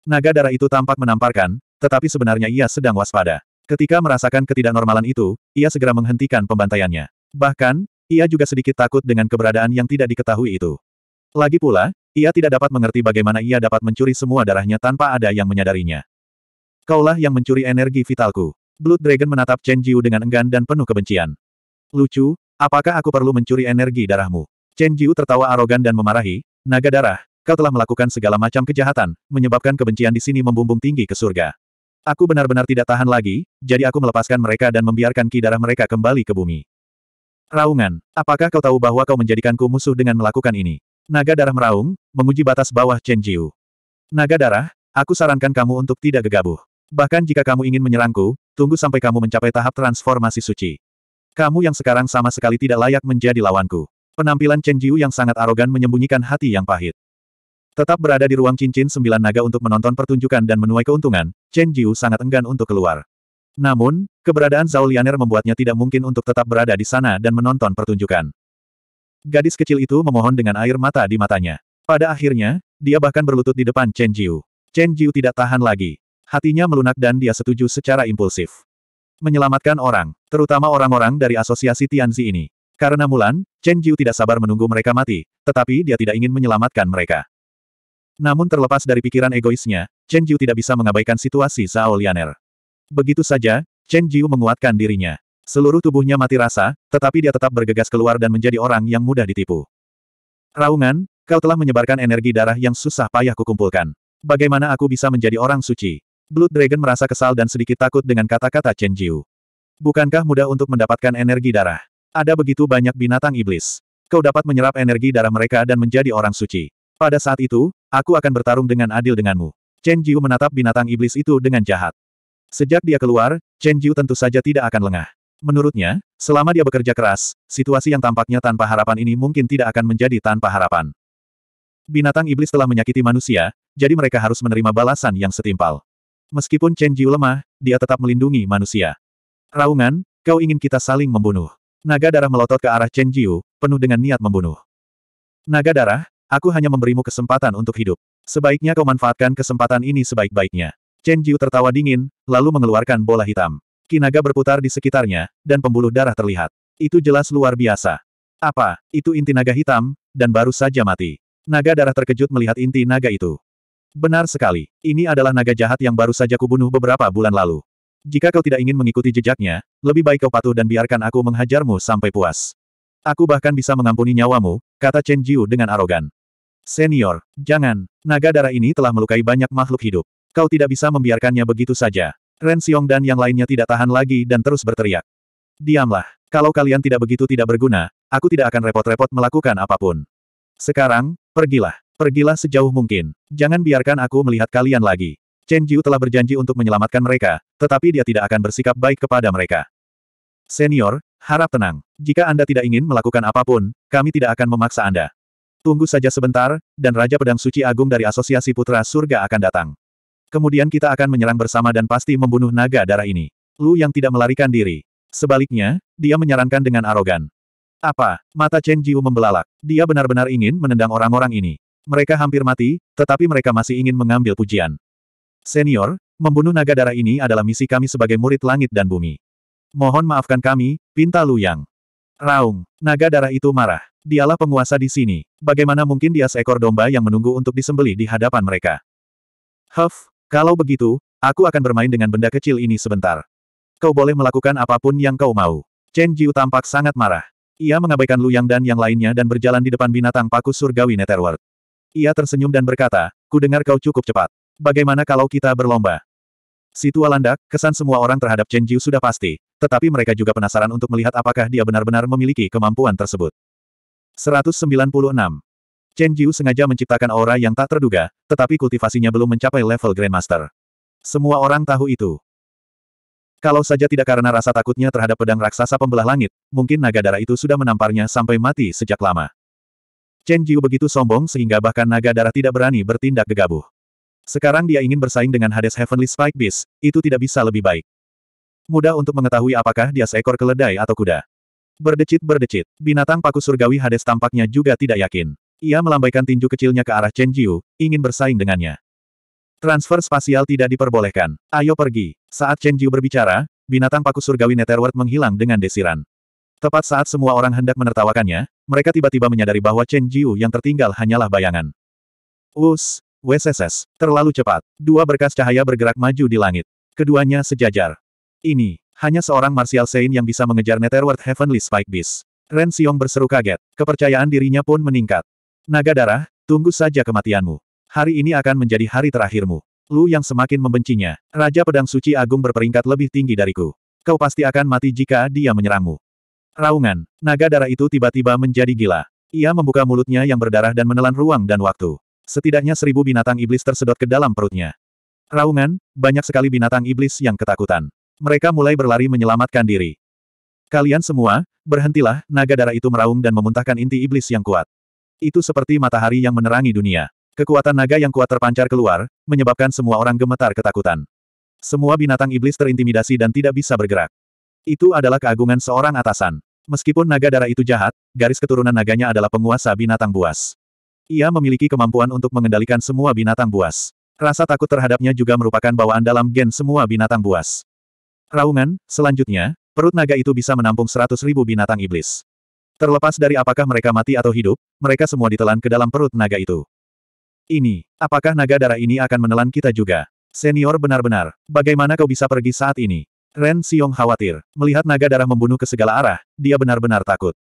[SPEAKER 1] Naga darah itu tampak menamparkan, tetapi sebenarnya ia sedang waspada. Ketika merasakan ketidaknormalan itu, ia segera menghentikan pembantaiannya. Bahkan, ia juga sedikit takut dengan keberadaan yang tidak diketahui itu. Lagi pula, ia tidak dapat mengerti bagaimana ia dapat mencuri semua darahnya tanpa ada yang menyadarinya. Kaulah yang mencuri energi vitalku. Blood Dragon menatap Chen Jiu dengan enggan dan penuh kebencian. Lucu, apakah aku perlu mencuri energi darahmu? Chen Jiu tertawa arogan dan memarahi, naga darah, Kau telah melakukan segala macam kejahatan, menyebabkan kebencian di sini membumbung tinggi ke surga. Aku benar-benar tidak tahan lagi, jadi aku melepaskan mereka dan membiarkan ki darah mereka kembali ke bumi. Raungan, apakah kau tahu bahwa kau menjadikanku musuh dengan melakukan ini? Naga darah meraung, menguji batas bawah Chen Jiu. Naga darah, aku sarankan kamu untuk tidak gegabah. Bahkan jika kamu ingin menyerangku, tunggu sampai kamu mencapai tahap transformasi suci. Kamu yang sekarang sama sekali tidak layak menjadi lawanku. Penampilan Chen Jiu yang sangat arogan menyembunyikan hati yang pahit. Tetap berada di ruang cincin sembilan naga untuk menonton pertunjukan dan menuai keuntungan, Chen Jiu sangat enggan untuk keluar. Namun, keberadaan Zhao Lianer membuatnya tidak mungkin untuk tetap berada di sana dan menonton pertunjukan. Gadis kecil itu memohon dengan air mata di matanya. Pada akhirnya, dia bahkan berlutut di depan Chen Jiu. Chen Jiu tidak tahan lagi. Hatinya melunak dan dia setuju secara impulsif. Menyelamatkan orang, terutama orang-orang dari asosiasi Tianzi ini. Karena Mulan, Chen Jiu tidak sabar menunggu mereka mati, tetapi dia tidak ingin menyelamatkan mereka. Namun terlepas dari pikiran egoisnya, Chen Jiu tidak bisa mengabaikan situasi Zhao Lianer. Begitu saja, Chen Jiu menguatkan dirinya. Seluruh tubuhnya mati rasa, tetapi dia tetap bergegas keluar dan menjadi orang yang mudah ditipu. Raungan, kau telah menyebarkan energi darah yang susah payah kukumpulkan. Bagaimana aku bisa menjadi orang suci? Blood Dragon merasa kesal dan sedikit takut dengan kata-kata Chen Jiu. Bukankah mudah untuk mendapatkan energi darah? Ada begitu banyak binatang iblis. Kau dapat menyerap energi darah mereka dan menjadi orang suci. Pada saat itu, Aku akan bertarung dengan adil denganmu. Chen Jiu menatap binatang iblis itu dengan jahat. Sejak dia keluar, Chen Jiu tentu saja tidak akan lengah. Menurutnya, selama dia bekerja keras, situasi yang tampaknya tanpa harapan ini mungkin tidak akan menjadi tanpa harapan. Binatang iblis telah menyakiti manusia, jadi mereka harus menerima balasan yang setimpal. Meskipun Chen Jiu lemah, dia tetap melindungi manusia. Raungan, kau ingin kita saling membunuh. Naga darah melotot ke arah Chen Jiu, penuh dengan niat membunuh. Naga darah, Aku hanya memberimu kesempatan untuk hidup. Sebaiknya kau manfaatkan kesempatan ini sebaik-baiknya. Chen Jiu tertawa dingin, lalu mengeluarkan bola hitam. Kinaga berputar di sekitarnya, dan pembuluh darah terlihat. Itu jelas luar biasa. Apa, itu inti naga hitam, dan baru saja mati. Naga darah terkejut melihat inti naga itu. Benar sekali, ini adalah naga jahat yang baru saja kubunuh beberapa bulan lalu. Jika kau tidak ingin mengikuti jejaknya, lebih baik kau patuh dan biarkan aku menghajarmu sampai puas. Aku bahkan bisa mengampuni nyawamu, kata Chen Jiu dengan arogan. Senior, jangan. Naga darah ini telah melukai banyak makhluk hidup. Kau tidak bisa membiarkannya begitu saja. Ren Xiong dan yang lainnya tidak tahan lagi dan terus berteriak. Diamlah. Kalau kalian tidak begitu tidak berguna, aku tidak akan repot-repot melakukan apapun. Sekarang, pergilah. Pergilah sejauh mungkin. Jangan biarkan aku melihat kalian lagi. Chen Jiu telah berjanji untuk menyelamatkan mereka, tetapi dia tidak akan bersikap baik kepada mereka. Senior, harap tenang. Jika Anda tidak ingin melakukan apapun, kami tidak akan memaksa Anda. Tunggu saja sebentar, dan Raja Pedang Suci Agung dari Asosiasi Putra Surga akan datang. Kemudian kita akan menyerang bersama dan pasti membunuh naga darah ini. Lu yang tidak melarikan diri. Sebaliknya, dia menyarankan dengan arogan. Apa? Mata Chen Jiu membelalak. Dia benar-benar ingin menendang orang-orang ini. Mereka hampir mati, tetapi mereka masih ingin mengambil pujian. Senior, membunuh naga darah ini adalah misi kami sebagai murid langit dan bumi. Mohon maafkan kami, pinta Lu Yang. Raung, naga darah itu marah. Dialah penguasa di sini. Bagaimana mungkin dia seekor domba yang menunggu untuk disembeli di hadapan mereka? Huff, kalau begitu, aku akan bermain dengan benda kecil ini sebentar. Kau boleh melakukan apapun yang kau mau. Chen Jiu tampak sangat marah. Ia mengabaikan Lu Yang dan yang lainnya dan berjalan di depan binatang paku surgawi Netherworld. Ia tersenyum dan berkata, ku dengar kau cukup cepat. Bagaimana kalau kita berlomba? Situ landak, kesan semua orang terhadap Chen Jiu sudah pasti, tetapi mereka juga penasaran untuk melihat apakah dia benar-benar memiliki kemampuan tersebut. 196. Chen Jiu sengaja menciptakan aura yang tak terduga, tetapi kultivasinya belum mencapai level Grandmaster. Semua orang tahu itu. Kalau saja tidak karena rasa takutnya terhadap pedang raksasa pembelah langit, mungkin naga darah itu sudah menamparnya sampai mati sejak lama. Chen Jiu begitu sombong sehingga bahkan naga darah tidak berani bertindak gegabah. Sekarang dia ingin bersaing dengan Hades Heavenly Spike Beast, itu tidak bisa lebih baik. Mudah untuk mengetahui apakah dia seekor keledai atau kuda. Berdecit-berdecit, binatang paku surgawi Hades tampaknya juga tidak yakin. Ia melambaikan tinju kecilnya ke arah Chen Jiu, ingin bersaing dengannya. Transfer spasial tidak diperbolehkan. Ayo pergi. Saat Chen Jiu berbicara, binatang paku surgawi Netherworld menghilang dengan desiran. Tepat saat semua orang hendak menertawakannya, mereka tiba-tiba menyadari bahwa Chen Jiu yang tertinggal hanyalah bayangan. Us, WSS, terlalu cepat. Dua berkas cahaya bergerak maju di langit. Keduanya sejajar. Ini, hanya seorang Martial Saint yang bisa mengejar Netherworld Heavenly Spike Beast. Ren Xiong berseru kaget. Kepercayaan dirinya pun meningkat. Naga darah, tunggu saja kematianmu. Hari ini akan menjadi hari terakhirmu. Lu yang semakin membencinya. Raja Pedang Suci Agung berperingkat lebih tinggi dariku. Kau pasti akan mati jika dia menyerangmu. Raungan. Naga darah itu tiba-tiba menjadi gila. Ia membuka mulutnya yang berdarah dan menelan ruang dan waktu. Setidaknya seribu binatang iblis tersedot ke dalam perutnya. Raungan, banyak sekali binatang iblis yang ketakutan mereka mulai berlari menyelamatkan diri. Kalian semua, berhentilah, naga darah itu meraung dan memuntahkan inti iblis yang kuat. Itu seperti matahari yang menerangi dunia. Kekuatan naga yang kuat terpancar keluar, menyebabkan semua orang gemetar ketakutan. Semua binatang iblis terintimidasi dan tidak bisa bergerak. Itu adalah keagungan seorang atasan. Meskipun naga darah itu jahat, garis keturunan naganya adalah penguasa binatang buas. Ia memiliki kemampuan untuk mengendalikan semua binatang buas. Rasa takut terhadapnya juga merupakan bawaan dalam gen semua binatang buas. Raungan, selanjutnya, perut naga itu bisa menampung seratus ribu binatang iblis. Terlepas dari apakah mereka mati atau hidup, mereka semua ditelan ke dalam perut naga itu. Ini, apakah naga darah ini akan menelan kita juga? Senior benar-benar, bagaimana kau bisa pergi saat ini? Ren Siong khawatir, melihat naga darah membunuh ke segala arah, dia benar-benar takut.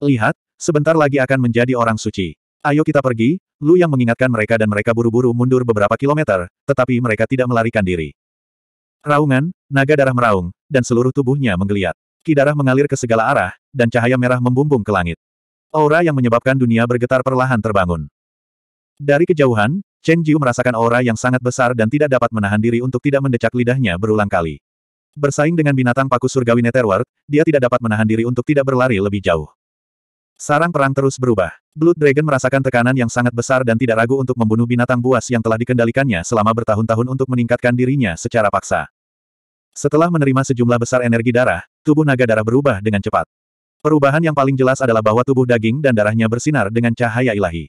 [SPEAKER 1] Lihat, sebentar lagi akan menjadi orang suci. Ayo kita pergi, Lu yang mengingatkan mereka dan mereka buru-buru mundur beberapa kilometer, tetapi mereka tidak melarikan diri. Raungan, naga darah meraung, dan seluruh tubuhnya menggeliat. Ki darah mengalir ke segala arah, dan cahaya merah membumbung ke langit. Aura yang menyebabkan dunia bergetar perlahan terbangun. Dari kejauhan, Chen Jiu merasakan aura yang sangat besar dan tidak dapat menahan diri untuk tidak mendecak lidahnya berulang kali. Bersaing dengan binatang paku surgawi Netherworld, dia tidak dapat menahan diri untuk tidak berlari lebih jauh. Sarang perang terus berubah. Blood Dragon merasakan tekanan yang sangat besar dan tidak ragu untuk membunuh binatang buas yang telah dikendalikannya selama bertahun-tahun untuk meningkatkan dirinya secara paksa. Setelah menerima sejumlah besar energi darah, tubuh naga darah berubah dengan cepat. Perubahan yang paling jelas adalah bahwa tubuh daging dan darahnya bersinar dengan cahaya ilahi.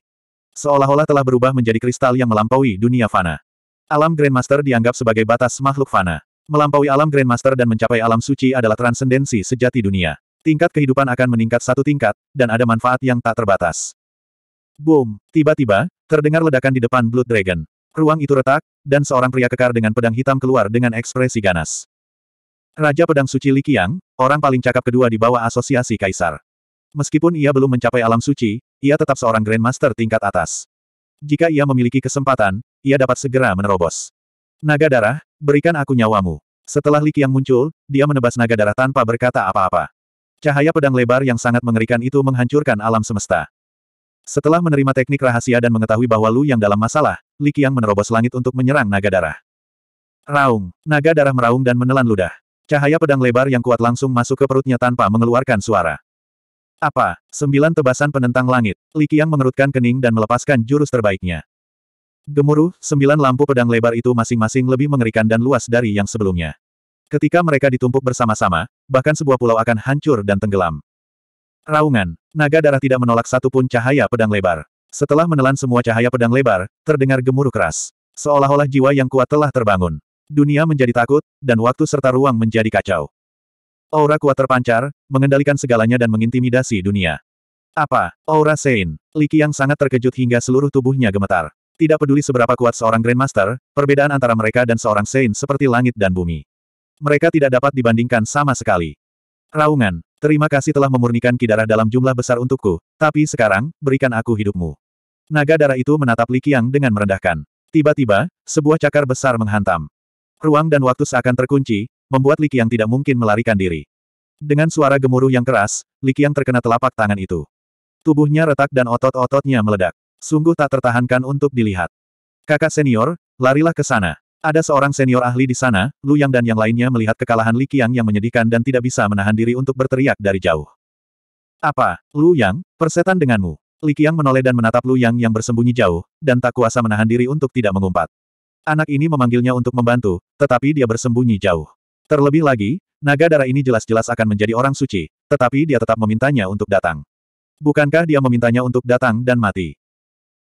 [SPEAKER 1] Seolah-olah telah berubah menjadi kristal yang melampaui dunia fana. Alam Grandmaster dianggap sebagai batas makhluk fana. Melampaui alam Grandmaster dan mencapai alam suci adalah transendensi sejati dunia. Tingkat kehidupan akan meningkat satu tingkat, dan ada manfaat yang tak terbatas. Boom! Tiba-tiba, terdengar ledakan di depan Blood Dragon. Ruang itu retak, dan seorang pria kekar dengan pedang hitam keluar dengan ekspresi ganas. Raja Pedang Suci Li Qiang, orang paling cakap kedua di bawah asosiasi Kaisar. Meskipun ia belum mencapai alam suci, ia tetap seorang Grandmaster tingkat atas. Jika ia memiliki kesempatan, ia dapat segera menerobos. Naga darah, berikan aku nyawamu. Setelah Li Qiang muncul, dia menebas naga darah tanpa berkata apa-apa. Cahaya pedang lebar yang sangat mengerikan itu menghancurkan alam semesta. Setelah menerima teknik rahasia dan mengetahui bahwa Lu yang dalam masalah, Li Qiang menerobos langit untuk menyerang naga darah. Raung, naga darah meraung dan menelan ludah. Cahaya pedang lebar yang kuat langsung masuk ke perutnya tanpa mengeluarkan suara. Apa? Sembilan tebasan penentang langit. Li Qiang mengerutkan kening dan melepaskan jurus terbaiknya. Gemuruh, sembilan lampu pedang lebar itu masing-masing lebih mengerikan dan luas dari yang sebelumnya. Ketika mereka ditumpuk bersama-sama, bahkan sebuah pulau akan hancur dan tenggelam. Raungan. Naga darah tidak menolak satupun cahaya pedang lebar. Setelah menelan semua cahaya pedang lebar, terdengar gemuruh keras. Seolah-olah jiwa yang kuat telah terbangun. Dunia menjadi takut, dan waktu serta ruang menjadi kacau. Aura kuat terpancar, mengendalikan segalanya dan mengintimidasi dunia. Apa? Aura Sein. Liki yang sangat terkejut hingga seluruh tubuhnya gemetar. Tidak peduli seberapa kuat seorang Grandmaster, perbedaan antara mereka dan seorang Sein seperti langit dan bumi. Mereka tidak dapat dibandingkan sama sekali. Raungan, terima kasih telah memurnikan kidarah dalam jumlah besar untukku, tapi sekarang, berikan aku hidupmu. Naga darah itu menatap Li Qiang dengan merendahkan. Tiba-tiba, sebuah cakar besar menghantam. Ruang dan waktu seakan terkunci, membuat Li Qiang tidak mungkin melarikan diri. Dengan suara gemuruh yang keras, Li Qiang terkena telapak tangan itu. Tubuhnya retak dan otot-ototnya meledak. Sungguh tak tertahankan untuk dilihat. Kakak senior, larilah ke sana. Ada seorang senior ahli di sana, Lu Yang dan yang lainnya melihat kekalahan Li Qiang yang menyedihkan dan tidak bisa menahan diri untuk berteriak dari jauh. Apa, Lu Yang, persetan denganmu? Li Qiang menoleh dan menatap Lu Yang yang bersembunyi jauh, dan tak kuasa menahan diri untuk tidak mengumpat. Anak ini memanggilnya untuk membantu, tetapi dia bersembunyi jauh. Terlebih lagi, naga darah ini jelas-jelas akan menjadi orang suci, tetapi dia tetap memintanya untuk datang. Bukankah dia memintanya untuk datang dan mati?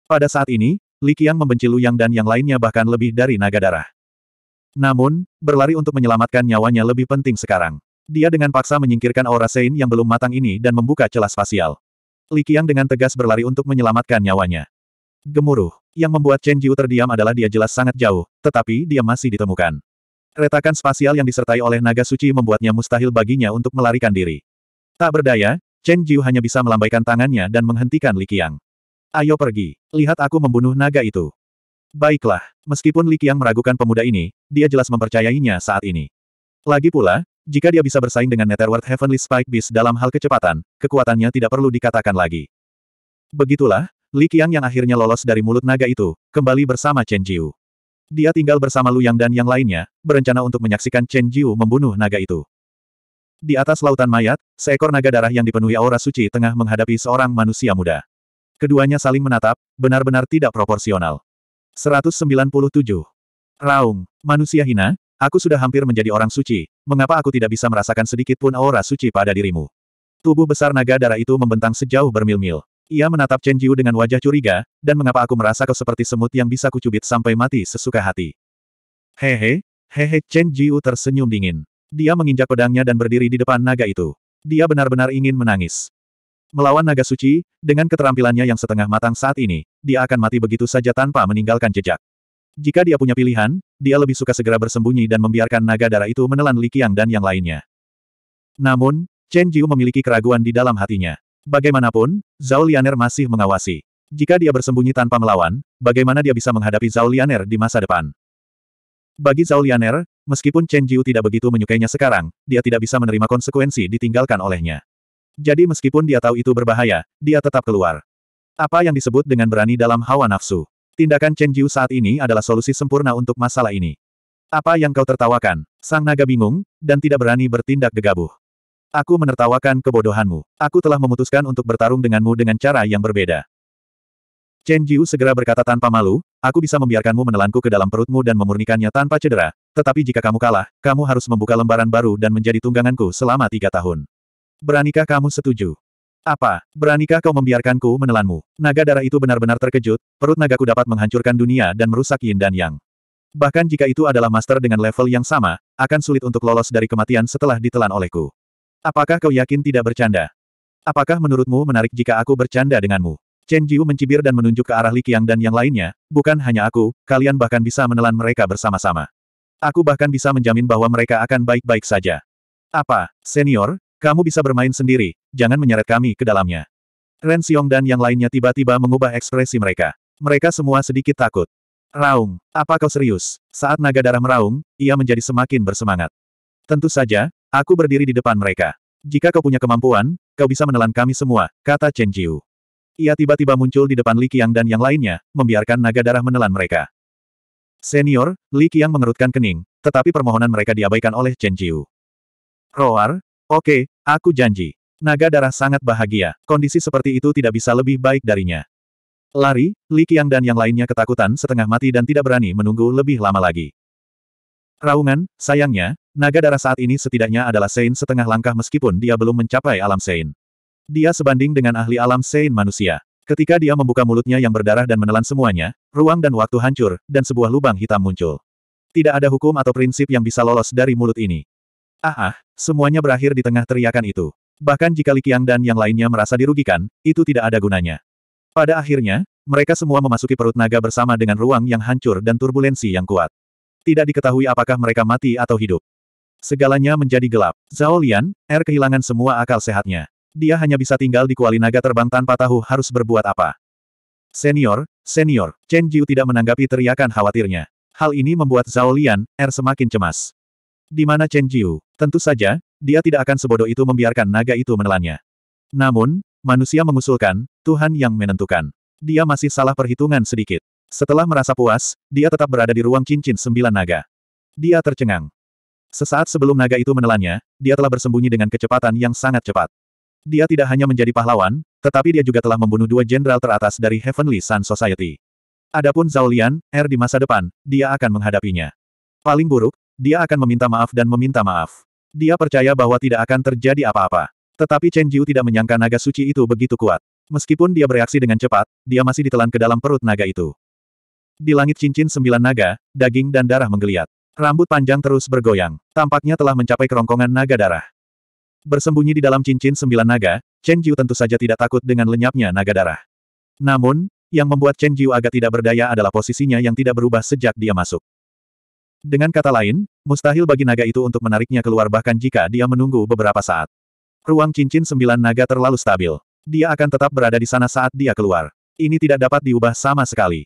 [SPEAKER 1] Pada saat ini, Li Qiang membenci Lu Yang dan yang lainnya bahkan lebih dari naga darah. Namun, berlari untuk menyelamatkan nyawanya lebih penting sekarang. Dia dengan paksa menyingkirkan aura Sein yang belum matang ini dan membuka celah spasial. Li Qiang dengan tegas berlari untuk menyelamatkan nyawanya. Gemuruh. Yang membuat Chen Jiu terdiam adalah dia jelas sangat jauh, tetapi dia masih ditemukan. Retakan spasial yang disertai oleh naga suci membuatnya mustahil baginya untuk melarikan diri. Tak berdaya, Chen Jiu hanya bisa melambaikan tangannya dan menghentikan Li Qiang. Ayo pergi. Lihat aku membunuh naga itu. Baiklah, meskipun Li Qiang meragukan pemuda ini, dia jelas mempercayainya saat ini. Lagi pula, jika dia bisa bersaing dengan Netherworld Heavenly Spike Beast dalam hal kecepatan, kekuatannya tidak perlu dikatakan lagi. Begitulah, Li Qiang yang akhirnya lolos dari mulut naga itu, kembali bersama Chen Jiu. Dia tinggal bersama Lu Yang dan yang lainnya, berencana untuk menyaksikan Chen Jiu membunuh naga itu. Di atas lautan mayat, seekor naga darah yang dipenuhi aura suci tengah menghadapi seorang manusia muda. Keduanya saling menatap, benar-benar tidak proporsional. 197. Raung, manusia hina, aku sudah hampir menjadi orang suci, mengapa aku tidak bisa merasakan sedikit pun aura suci pada dirimu? Tubuh besar naga darah itu membentang sejauh bermil-mil. Ia menatap Chen Jiu dengan wajah curiga, dan mengapa aku merasa kau seperti semut yang bisa kucubit sampai mati sesuka hati. Hehe, hehe Chen Jiu tersenyum dingin. Dia menginjak pedangnya dan berdiri di depan naga itu. Dia benar-benar ingin menangis. Melawan naga suci, dengan keterampilannya yang setengah matang saat ini, dia akan mati begitu saja tanpa meninggalkan jejak. Jika dia punya pilihan, dia lebih suka segera bersembunyi dan membiarkan naga darah itu menelan Li Qiang dan yang lainnya. Namun, Chen Jiu memiliki keraguan di dalam hatinya. Bagaimanapun, Zhao Lianer masih mengawasi. Jika dia bersembunyi tanpa melawan, bagaimana dia bisa menghadapi Zhao Lianer di masa depan? Bagi Zhao Lianer, meskipun Chen Jiu tidak begitu menyukainya sekarang, dia tidak bisa menerima konsekuensi ditinggalkan olehnya. Jadi meskipun dia tahu itu berbahaya, dia tetap keluar. Apa yang disebut dengan berani dalam hawa nafsu. Tindakan Chen Jiu saat ini adalah solusi sempurna untuk masalah ini. Apa yang kau tertawakan? Sang naga bingung, dan tidak berani bertindak gegabah. Aku menertawakan kebodohanmu. Aku telah memutuskan untuk bertarung denganmu dengan cara yang berbeda. Chen Jiu segera berkata tanpa malu, aku bisa membiarkanmu menelanku ke dalam perutmu dan memurnikannya tanpa cedera, tetapi jika kamu kalah, kamu harus membuka lembaran baru dan menjadi tungganganku selama tiga tahun. Beranikah kamu setuju? Apa? Beranikah kau membiarkanku menelanmu? Naga darah itu benar-benar terkejut, perut nagaku dapat menghancurkan dunia dan merusak yin dan yang. Bahkan jika itu adalah master dengan level yang sama, akan sulit untuk lolos dari kematian setelah ditelan olehku. Apakah kau yakin tidak bercanda? Apakah menurutmu menarik jika aku bercanda denganmu? Chen Jiu mencibir dan menunjuk ke arah Li Qiang dan yang lainnya, bukan hanya aku, kalian bahkan bisa menelan mereka bersama-sama. Aku bahkan bisa menjamin bahwa mereka akan baik-baik saja. Apa, senior, kamu bisa bermain sendiri, jangan menyeret kami ke dalamnya. Ren Xiong dan yang lainnya tiba-tiba mengubah ekspresi mereka. Mereka semua sedikit takut. Raung, apa kau serius? Saat naga darah meraung, ia menjadi semakin bersemangat. Tentu saja, aku berdiri di depan mereka. Jika kau punya kemampuan, kau bisa menelan kami semua, kata Chen Jiu. Ia tiba-tiba muncul di depan Li Qiang dan yang lainnya, membiarkan naga darah menelan mereka. Senior, Li Qiang mengerutkan kening, tetapi permohonan mereka diabaikan oleh Chen Jiu. Roar, Oke, aku janji. Naga darah sangat bahagia. Kondisi seperti itu tidak bisa lebih baik darinya. Lari, Li Qiang dan yang lainnya ketakutan setengah mati dan tidak berani menunggu lebih lama lagi. Raungan, sayangnya, naga darah saat ini setidaknya adalah Sein setengah langkah meskipun dia belum mencapai alam Sein. Dia sebanding dengan ahli alam Sein manusia. Ketika dia membuka mulutnya yang berdarah dan menelan semuanya, ruang dan waktu hancur, dan sebuah lubang hitam muncul. Tidak ada hukum atau prinsip yang bisa lolos dari mulut ini. Ah, semuanya berakhir di tengah teriakan itu. Bahkan jika Li Qiang dan yang lainnya merasa dirugikan, itu tidak ada gunanya. Pada akhirnya, mereka semua memasuki perut naga bersama dengan ruang yang hancur dan turbulensi yang kuat. Tidak diketahui apakah mereka mati atau hidup. Segalanya menjadi gelap. Zhao Lian, Er kehilangan semua akal sehatnya. Dia hanya bisa tinggal di kuali naga terbang tanpa tahu harus berbuat apa. Senior, senior, Chen Jiu tidak menanggapi teriakan khawatirnya. Hal ini membuat Zhao Lian, Er semakin cemas. Di mana Chen Jiu? Tentu saja, dia tidak akan sebodoh itu membiarkan naga itu menelannya. Namun, manusia mengusulkan, Tuhan yang menentukan. Dia masih salah perhitungan sedikit. Setelah merasa puas, dia tetap berada di ruang cincin sembilan naga. Dia tercengang. Sesaat sebelum naga itu menelannya, dia telah bersembunyi dengan kecepatan yang sangat cepat. Dia tidak hanya menjadi pahlawan, tetapi dia juga telah membunuh dua jenderal teratas dari Heavenly Sun Society. Adapun Zhao Lian, R er di masa depan, dia akan menghadapinya. Paling buruk, dia akan meminta maaf dan meminta maaf. Dia percaya bahwa tidak akan terjadi apa-apa. Tetapi Chen Jiu tidak menyangka naga suci itu begitu kuat. Meskipun dia bereaksi dengan cepat, dia masih ditelan ke dalam perut naga itu. Di langit cincin sembilan naga, daging dan darah menggeliat. Rambut panjang terus bergoyang. Tampaknya telah mencapai kerongkongan naga darah. Bersembunyi di dalam cincin sembilan naga, Chen Jiu tentu saja tidak takut dengan lenyapnya naga darah. Namun, yang membuat Chen Jiu agak tidak berdaya adalah posisinya yang tidak berubah sejak dia masuk. Dengan kata lain, mustahil bagi naga itu untuk menariknya keluar bahkan jika dia menunggu beberapa saat. Ruang cincin sembilan naga terlalu stabil. Dia akan tetap berada di sana saat dia keluar. Ini tidak dapat diubah sama sekali.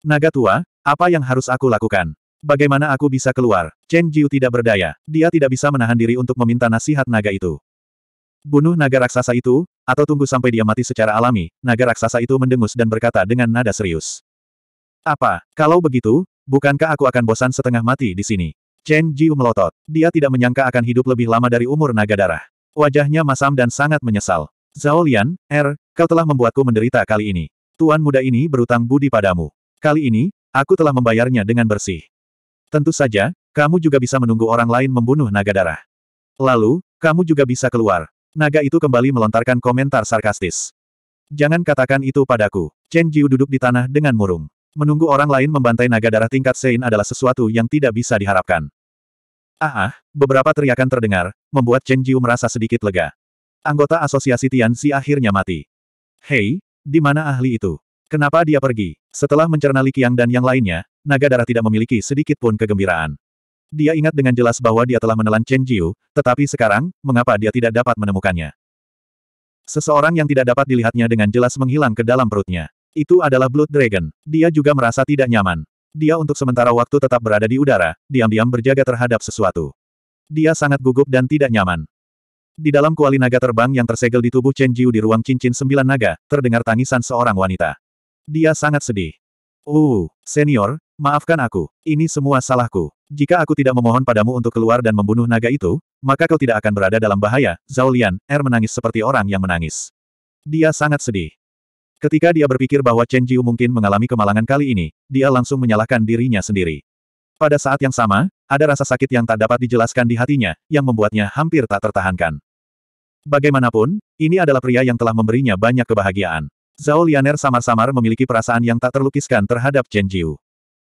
[SPEAKER 1] Naga tua, apa yang harus aku lakukan? Bagaimana aku bisa keluar? Chen Jiu tidak berdaya. Dia tidak bisa menahan diri untuk meminta nasihat naga itu. Bunuh naga raksasa itu, atau tunggu sampai dia mati secara alami, naga raksasa itu mendengus dan berkata dengan nada serius. Apa, kalau begitu, Bukankah aku akan bosan setengah mati di sini? Chen Jiu melotot. Dia tidak menyangka akan hidup lebih lama dari umur naga darah. Wajahnya masam dan sangat menyesal. Zhao Lian, Er, kau telah membuatku menderita kali ini. Tuan muda ini berutang budi padamu. Kali ini, aku telah membayarnya dengan bersih. Tentu saja, kamu juga bisa menunggu orang lain membunuh naga darah. Lalu, kamu juga bisa keluar. Naga itu kembali melontarkan komentar sarkastis. Jangan katakan itu padaku. Chen Jiu duduk di tanah dengan murung. Menunggu orang lain membantai naga darah tingkat Sein adalah sesuatu yang tidak bisa diharapkan. Ah, ah beberapa teriakan terdengar, membuat Chen Jiu merasa sedikit lega. Anggota asosiasi Tianxi akhirnya mati. Hei, di mana ahli itu? Kenapa dia pergi? Setelah mencerna Li Qiang dan yang lainnya, naga darah tidak memiliki sedikit pun kegembiraan. Dia ingat dengan jelas bahwa dia telah menelan Chen Jiu, tetapi sekarang, mengapa dia tidak dapat menemukannya? Seseorang yang tidak dapat dilihatnya dengan jelas menghilang ke dalam perutnya. Itu adalah Blood Dragon. Dia juga merasa tidak nyaman. Dia untuk sementara waktu tetap berada di udara, diam-diam berjaga terhadap sesuatu. Dia sangat gugup dan tidak nyaman. Di dalam kuali naga terbang yang tersegel di tubuh Chen Jiu di ruang cincin sembilan naga, terdengar tangisan seorang wanita. Dia sangat sedih. Uh, senior, maafkan aku. Ini semua salahku. Jika aku tidak memohon padamu untuk keluar dan membunuh naga itu, maka kau tidak akan berada dalam bahaya. Zhao Lian, Er menangis seperti orang yang menangis. Dia sangat sedih. Ketika dia berpikir bahwa Chen Jiu mungkin mengalami kemalangan kali ini, dia langsung menyalahkan dirinya sendiri. Pada saat yang sama, ada rasa sakit yang tak dapat dijelaskan di hatinya, yang membuatnya hampir tak tertahankan. Bagaimanapun, ini adalah pria yang telah memberinya banyak kebahagiaan. Zhao Lianer samar-samar memiliki perasaan yang tak terlukiskan terhadap Chen Jiu.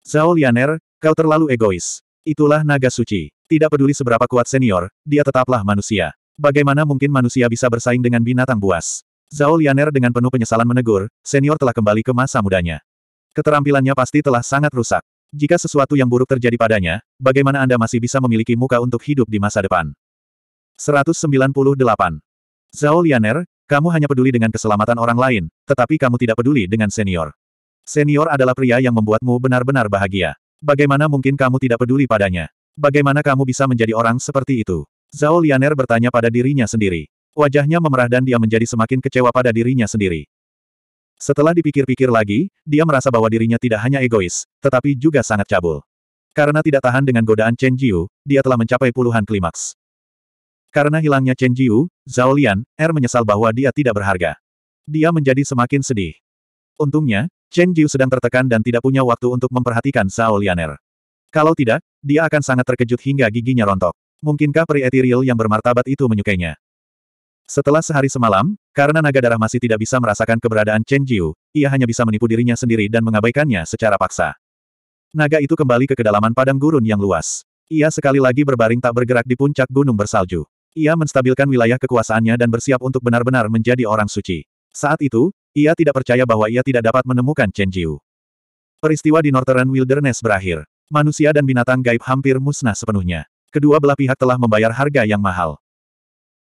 [SPEAKER 1] Zhao Lianer, kau terlalu egois. Itulah naga suci. Tidak peduli seberapa kuat senior, dia tetaplah manusia. Bagaimana mungkin manusia bisa bersaing dengan binatang buas? Zhao Lianer dengan penuh penyesalan menegur, senior telah kembali ke masa mudanya. Keterampilannya pasti telah sangat rusak. Jika sesuatu yang buruk terjadi padanya, bagaimana Anda masih bisa memiliki muka untuk hidup di masa depan? 198. Zhao Lianer, kamu hanya peduli dengan keselamatan orang lain, tetapi kamu tidak peduli dengan senior. Senior adalah pria yang membuatmu benar-benar bahagia. Bagaimana mungkin kamu tidak peduli padanya? Bagaimana kamu bisa menjadi orang seperti itu? Zhao Lianer bertanya pada dirinya sendiri. Wajahnya memerah dan dia menjadi semakin kecewa pada dirinya sendiri. Setelah dipikir-pikir lagi, dia merasa bahwa dirinya tidak hanya egois, tetapi juga sangat cabul. Karena tidak tahan dengan godaan Chen Jiu, dia telah mencapai puluhan klimaks. Karena hilangnya Chen Jiu, Zhao Lian, Er menyesal bahwa dia tidak berharga. Dia menjadi semakin sedih. Untungnya, Chen Jiu sedang tertekan dan tidak punya waktu untuk memperhatikan Zhao Lian Er. Kalau tidak, dia akan sangat terkejut hingga giginya rontok. Mungkinkah peri etiril yang bermartabat itu menyukainya? Setelah sehari semalam, karena naga darah masih tidak bisa merasakan keberadaan Chen Jiu, ia hanya bisa menipu dirinya sendiri dan mengabaikannya secara paksa. Naga itu kembali ke kedalaman padang gurun yang luas. Ia sekali lagi berbaring tak bergerak di puncak gunung bersalju. Ia menstabilkan wilayah kekuasaannya dan bersiap untuk benar-benar menjadi orang suci. Saat itu, ia tidak percaya bahwa ia tidak dapat menemukan Chen Jiu. Peristiwa di Northern Wilderness berakhir. Manusia dan binatang gaib hampir musnah sepenuhnya. Kedua belah pihak telah membayar harga yang mahal.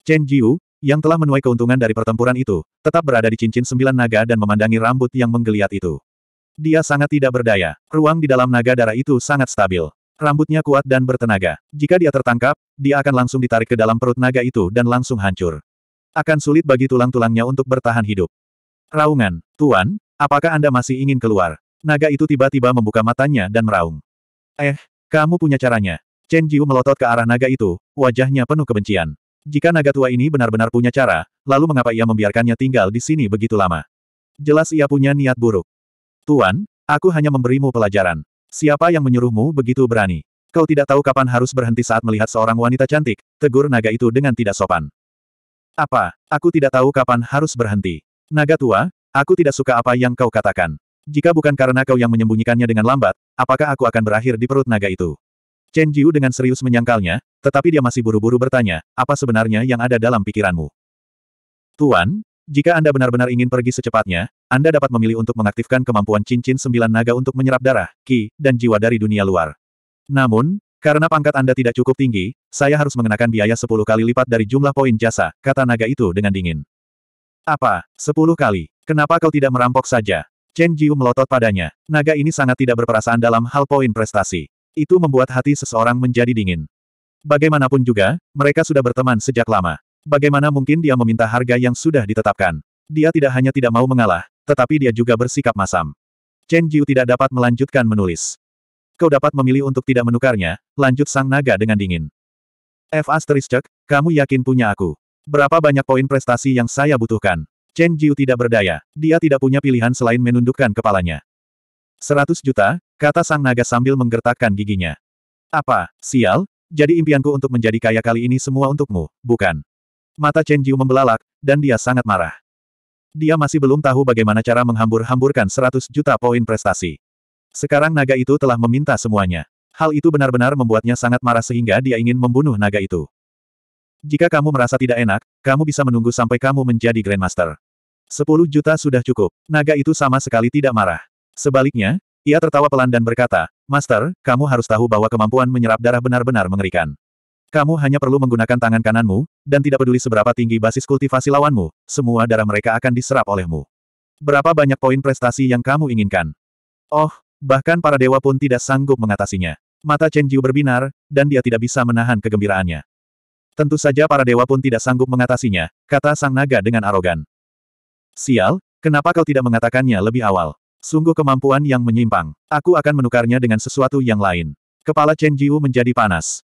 [SPEAKER 1] Chen Jiu, yang telah menuai keuntungan dari pertempuran itu, tetap berada di cincin sembilan naga dan memandangi rambut yang menggeliat itu. Dia sangat tidak berdaya. Ruang di dalam naga darah itu sangat stabil. Rambutnya kuat dan bertenaga. Jika dia tertangkap, dia akan langsung ditarik ke dalam perut naga itu dan langsung hancur. Akan sulit bagi tulang-tulangnya untuk bertahan hidup. Raungan, Tuan, apakah Anda masih ingin keluar? Naga itu tiba-tiba membuka matanya dan meraung. Eh, kamu punya caranya. Chen Jiu melotot ke arah naga itu, wajahnya penuh kebencian. Jika naga tua ini benar-benar punya cara, lalu mengapa ia membiarkannya tinggal di sini begitu lama? Jelas ia punya niat buruk. Tuan, aku hanya memberimu pelajaran. Siapa yang menyuruhmu begitu berani? Kau tidak tahu kapan harus berhenti saat melihat seorang wanita cantik, tegur naga itu dengan tidak sopan. Apa, aku tidak tahu kapan harus berhenti. Naga tua, aku tidak suka apa yang kau katakan. Jika bukan karena kau yang menyembunyikannya dengan lambat, apakah aku akan berakhir di perut naga itu? Chen Jiu dengan serius menyangkalnya, tetapi dia masih buru-buru bertanya, apa sebenarnya yang ada dalam pikiranmu? Tuan, jika Anda benar-benar ingin pergi secepatnya, Anda dapat memilih untuk mengaktifkan kemampuan cincin sembilan naga untuk menyerap darah, ki, dan jiwa dari dunia luar. Namun, karena pangkat Anda tidak cukup tinggi, saya harus mengenakan biaya sepuluh kali lipat dari jumlah poin jasa, kata naga itu dengan dingin. Apa? Sepuluh kali? Kenapa kau tidak merampok saja? Chen Jiu melotot padanya. Naga ini sangat tidak berperasaan dalam hal poin prestasi. Itu membuat hati seseorang menjadi dingin. Bagaimanapun juga, mereka sudah berteman sejak lama. Bagaimana mungkin dia meminta harga yang sudah ditetapkan? Dia tidak hanya tidak mau mengalah, tetapi dia juga bersikap masam. Chen Jiu tidak dapat melanjutkan menulis. Kau dapat memilih untuk tidak menukarnya, lanjut sang naga dengan dingin. F asterisk, kamu yakin punya aku. Berapa banyak poin prestasi yang saya butuhkan? Chen Jiu tidak berdaya. Dia tidak punya pilihan selain menundukkan kepalanya. 100 juta, Kata sang naga sambil menggertakkan giginya. Apa, sial? Jadi impianku untuk menjadi kaya kali ini semua untukmu, bukan? Mata Chen Jiu membelalak, dan dia sangat marah. Dia masih belum tahu bagaimana cara menghambur-hamburkan 100 juta poin prestasi. Sekarang naga itu telah meminta semuanya. Hal itu benar-benar membuatnya sangat marah sehingga dia ingin membunuh naga itu. Jika kamu merasa tidak enak, kamu bisa menunggu sampai kamu menjadi Grandmaster. 10 juta sudah cukup. Naga itu sama sekali tidak marah. Sebaliknya, ia tertawa pelan dan berkata, Master, kamu harus tahu bahwa kemampuan menyerap darah benar-benar mengerikan. Kamu hanya perlu menggunakan tangan kananmu, dan tidak peduli seberapa tinggi basis kultivasi lawanmu, semua darah mereka akan diserap olehmu. Berapa banyak poin prestasi yang kamu inginkan? Oh, bahkan para dewa pun tidak sanggup mengatasinya. Mata Chen Jiu berbinar, dan dia tidak bisa menahan kegembiraannya. Tentu saja para dewa pun tidak sanggup mengatasinya, kata sang naga dengan arogan. Sial, kenapa kau tidak mengatakannya lebih awal? Sungguh kemampuan yang menyimpang. Aku akan menukarnya dengan sesuatu yang lain. Kepala Chen Jiu menjadi panas.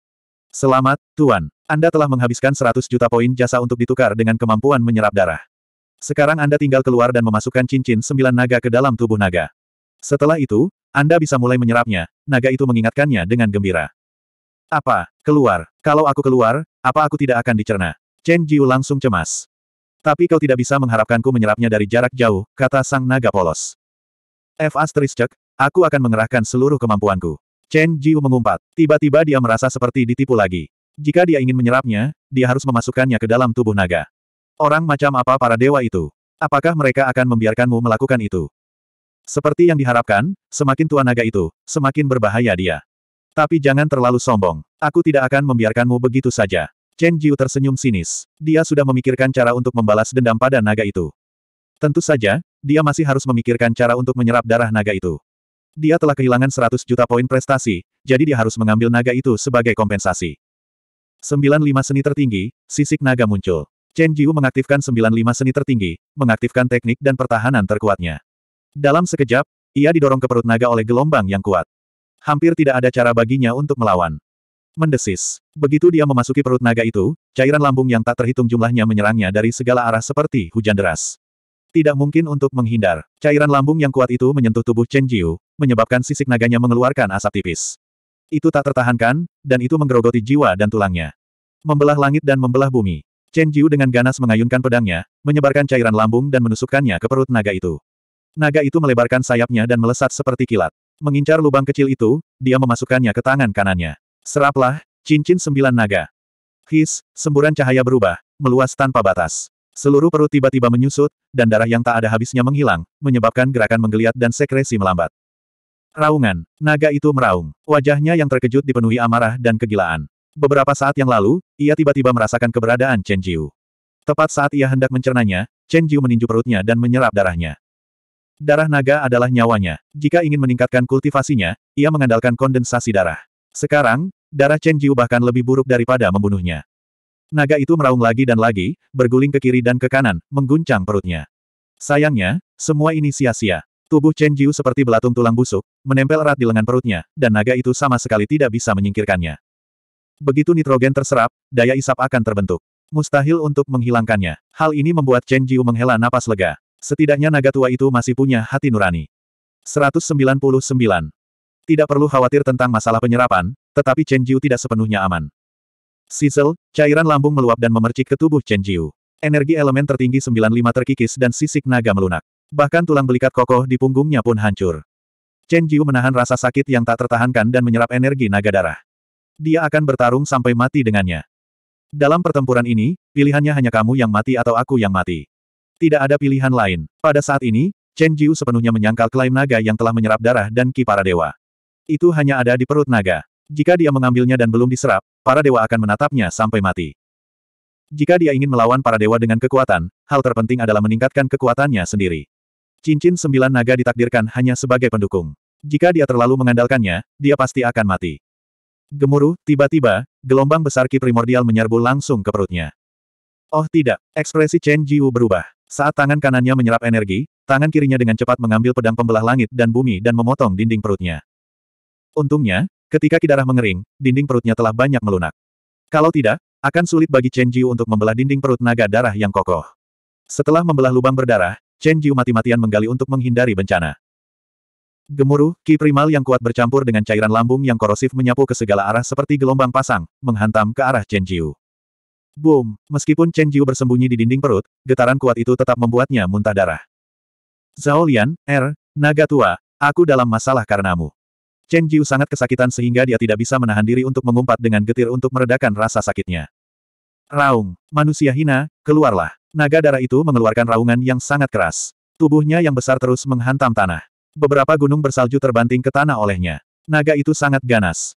[SPEAKER 1] Selamat, Tuan. Anda telah menghabiskan 100 juta poin jasa untuk ditukar dengan kemampuan menyerap darah. Sekarang Anda tinggal keluar dan memasukkan cincin sembilan naga ke dalam tubuh naga. Setelah itu, Anda bisa mulai menyerapnya, naga itu mengingatkannya dengan gembira. Apa? Keluar. Kalau aku keluar, apa aku tidak akan dicerna? Chen Jiu langsung cemas. Tapi kau tidak bisa mengharapkanku menyerapnya dari jarak jauh, kata sang naga polos. F asterisk, aku akan mengerahkan seluruh kemampuanku. Chen Jiu mengumpat. Tiba-tiba dia merasa seperti ditipu lagi. Jika dia ingin menyerapnya, dia harus memasukkannya ke dalam tubuh naga. Orang macam apa para dewa itu? Apakah mereka akan membiarkanmu melakukan itu? Seperti yang diharapkan, semakin tua naga itu, semakin berbahaya dia. Tapi jangan terlalu sombong. Aku tidak akan membiarkanmu begitu saja. Chen Jiu tersenyum sinis. Dia sudah memikirkan cara untuk membalas dendam pada naga itu. Tentu saja, dia masih harus memikirkan cara untuk menyerap darah naga itu. Dia telah kehilangan 100 juta poin prestasi, jadi dia harus mengambil naga itu sebagai kompensasi. 95 seni tertinggi, sisik naga muncul. Chen Jiu mengaktifkan 95 seni tertinggi, mengaktifkan teknik dan pertahanan terkuatnya. Dalam sekejap, ia didorong ke perut naga oleh gelombang yang kuat. Hampir tidak ada cara baginya untuk melawan. Mendesis. Begitu dia memasuki perut naga itu, cairan lambung yang tak terhitung jumlahnya menyerangnya dari segala arah seperti hujan deras. Tidak mungkin untuk menghindar. Cairan lambung yang kuat itu menyentuh tubuh Chen Jiu, menyebabkan sisik naganya mengeluarkan asap tipis. Itu tak tertahankan, dan itu menggerogoti jiwa dan tulangnya. Membelah langit dan membelah bumi. Chen Jiu dengan ganas mengayunkan pedangnya, menyebarkan cairan lambung dan menusukkannya ke perut naga itu. Naga itu melebarkan sayapnya dan melesat seperti kilat. Mengincar lubang kecil itu, dia memasukkannya ke tangan kanannya. Seraplah, cincin sembilan naga. His, semburan cahaya berubah, meluas tanpa batas. Seluruh perut tiba-tiba menyusut, dan darah yang tak ada habisnya menghilang, menyebabkan gerakan menggeliat dan sekresi melambat. Raungan. Naga itu meraung. Wajahnya yang terkejut dipenuhi amarah dan kegilaan. Beberapa saat yang lalu, ia tiba-tiba merasakan keberadaan Chen Jiu. Tepat saat ia hendak mencernanya, Chen Jiu meninju perutnya dan menyerap darahnya. Darah naga adalah nyawanya. Jika ingin meningkatkan kultivasinya, ia mengandalkan kondensasi darah. Sekarang, darah Chen Jiu bahkan lebih buruk daripada membunuhnya. Naga itu meraung lagi dan lagi, berguling ke kiri dan ke kanan, mengguncang perutnya. Sayangnya, semua ini sia-sia. Tubuh Chen Jiu seperti belatung tulang busuk, menempel erat di lengan perutnya, dan naga itu sama sekali tidak bisa menyingkirkannya. Begitu nitrogen terserap, daya isap akan terbentuk. Mustahil untuk menghilangkannya. Hal ini membuat Chen Jiu menghela napas lega. Setidaknya naga tua itu masih punya hati nurani. 199. Tidak perlu khawatir tentang masalah penyerapan, tetapi Chen Jiu tidak sepenuhnya aman. Sisel, cairan lambung meluap dan memercik ke tubuh Chen Jiu. Energi elemen tertinggi 95 terkikis dan sisik naga melunak. Bahkan tulang belikat kokoh di punggungnya pun hancur. Chen Jiu menahan rasa sakit yang tak tertahankan dan menyerap energi naga darah. Dia akan bertarung sampai mati dengannya. Dalam pertempuran ini, pilihannya hanya kamu yang mati atau aku yang mati. Tidak ada pilihan lain. Pada saat ini, Chen Jiu sepenuhnya menyangkal klaim naga yang telah menyerap darah dan ki para dewa. Itu hanya ada di perut naga. Jika dia mengambilnya dan belum diserap, para dewa akan menatapnya sampai mati. Jika dia ingin melawan para dewa dengan kekuatan, hal terpenting adalah meningkatkan kekuatannya sendiri. Cincin sembilan naga ditakdirkan hanya sebagai pendukung. Jika dia terlalu mengandalkannya, dia pasti akan mati. Gemuruh, tiba-tiba, gelombang besar ki primordial menyerbu langsung ke perutnya. Oh tidak, ekspresi Chen Jiu berubah. Saat tangan kanannya menyerap energi, tangan kirinya dengan cepat mengambil pedang pembelah langit dan bumi dan memotong dinding perutnya. Untungnya, Ketika kidarah mengering, dinding perutnya telah banyak melunak. Kalau tidak, akan sulit bagi Chen Jiu untuk membelah dinding perut naga darah yang kokoh. Setelah membelah lubang berdarah, Chen Jiu mati-matian menggali untuk menghindari bencana. Gemuruh, ki primal yang kuat bercampur dengan cairan lambung yang korosif menyapu ke segala arah seperti gelombang pasang, menghantam ke arah Chen Jiu. Boom! Meskipun Chen Jiu bersembunyi di dinding perut, getaran kuat itu tetap membuatnya muntah darah. Zhao Lian, R, er, naga tua, aku dalam masalah karenamu. Chen Jiu sangat kesakitan sehingga dia tidak bisa menahan diri untuk mengumpat dengan getir untuk meredakan rasa sakitnya. Raung, manusia hina, keluarlah. Naga darah itu mengeluarkan raungan yang sangat keras. Tubuhnya yang besar terus menghantam tanah. Beberapa gunung bersalju terbanting ke tanah olehnya. Naga itu sangat ganas.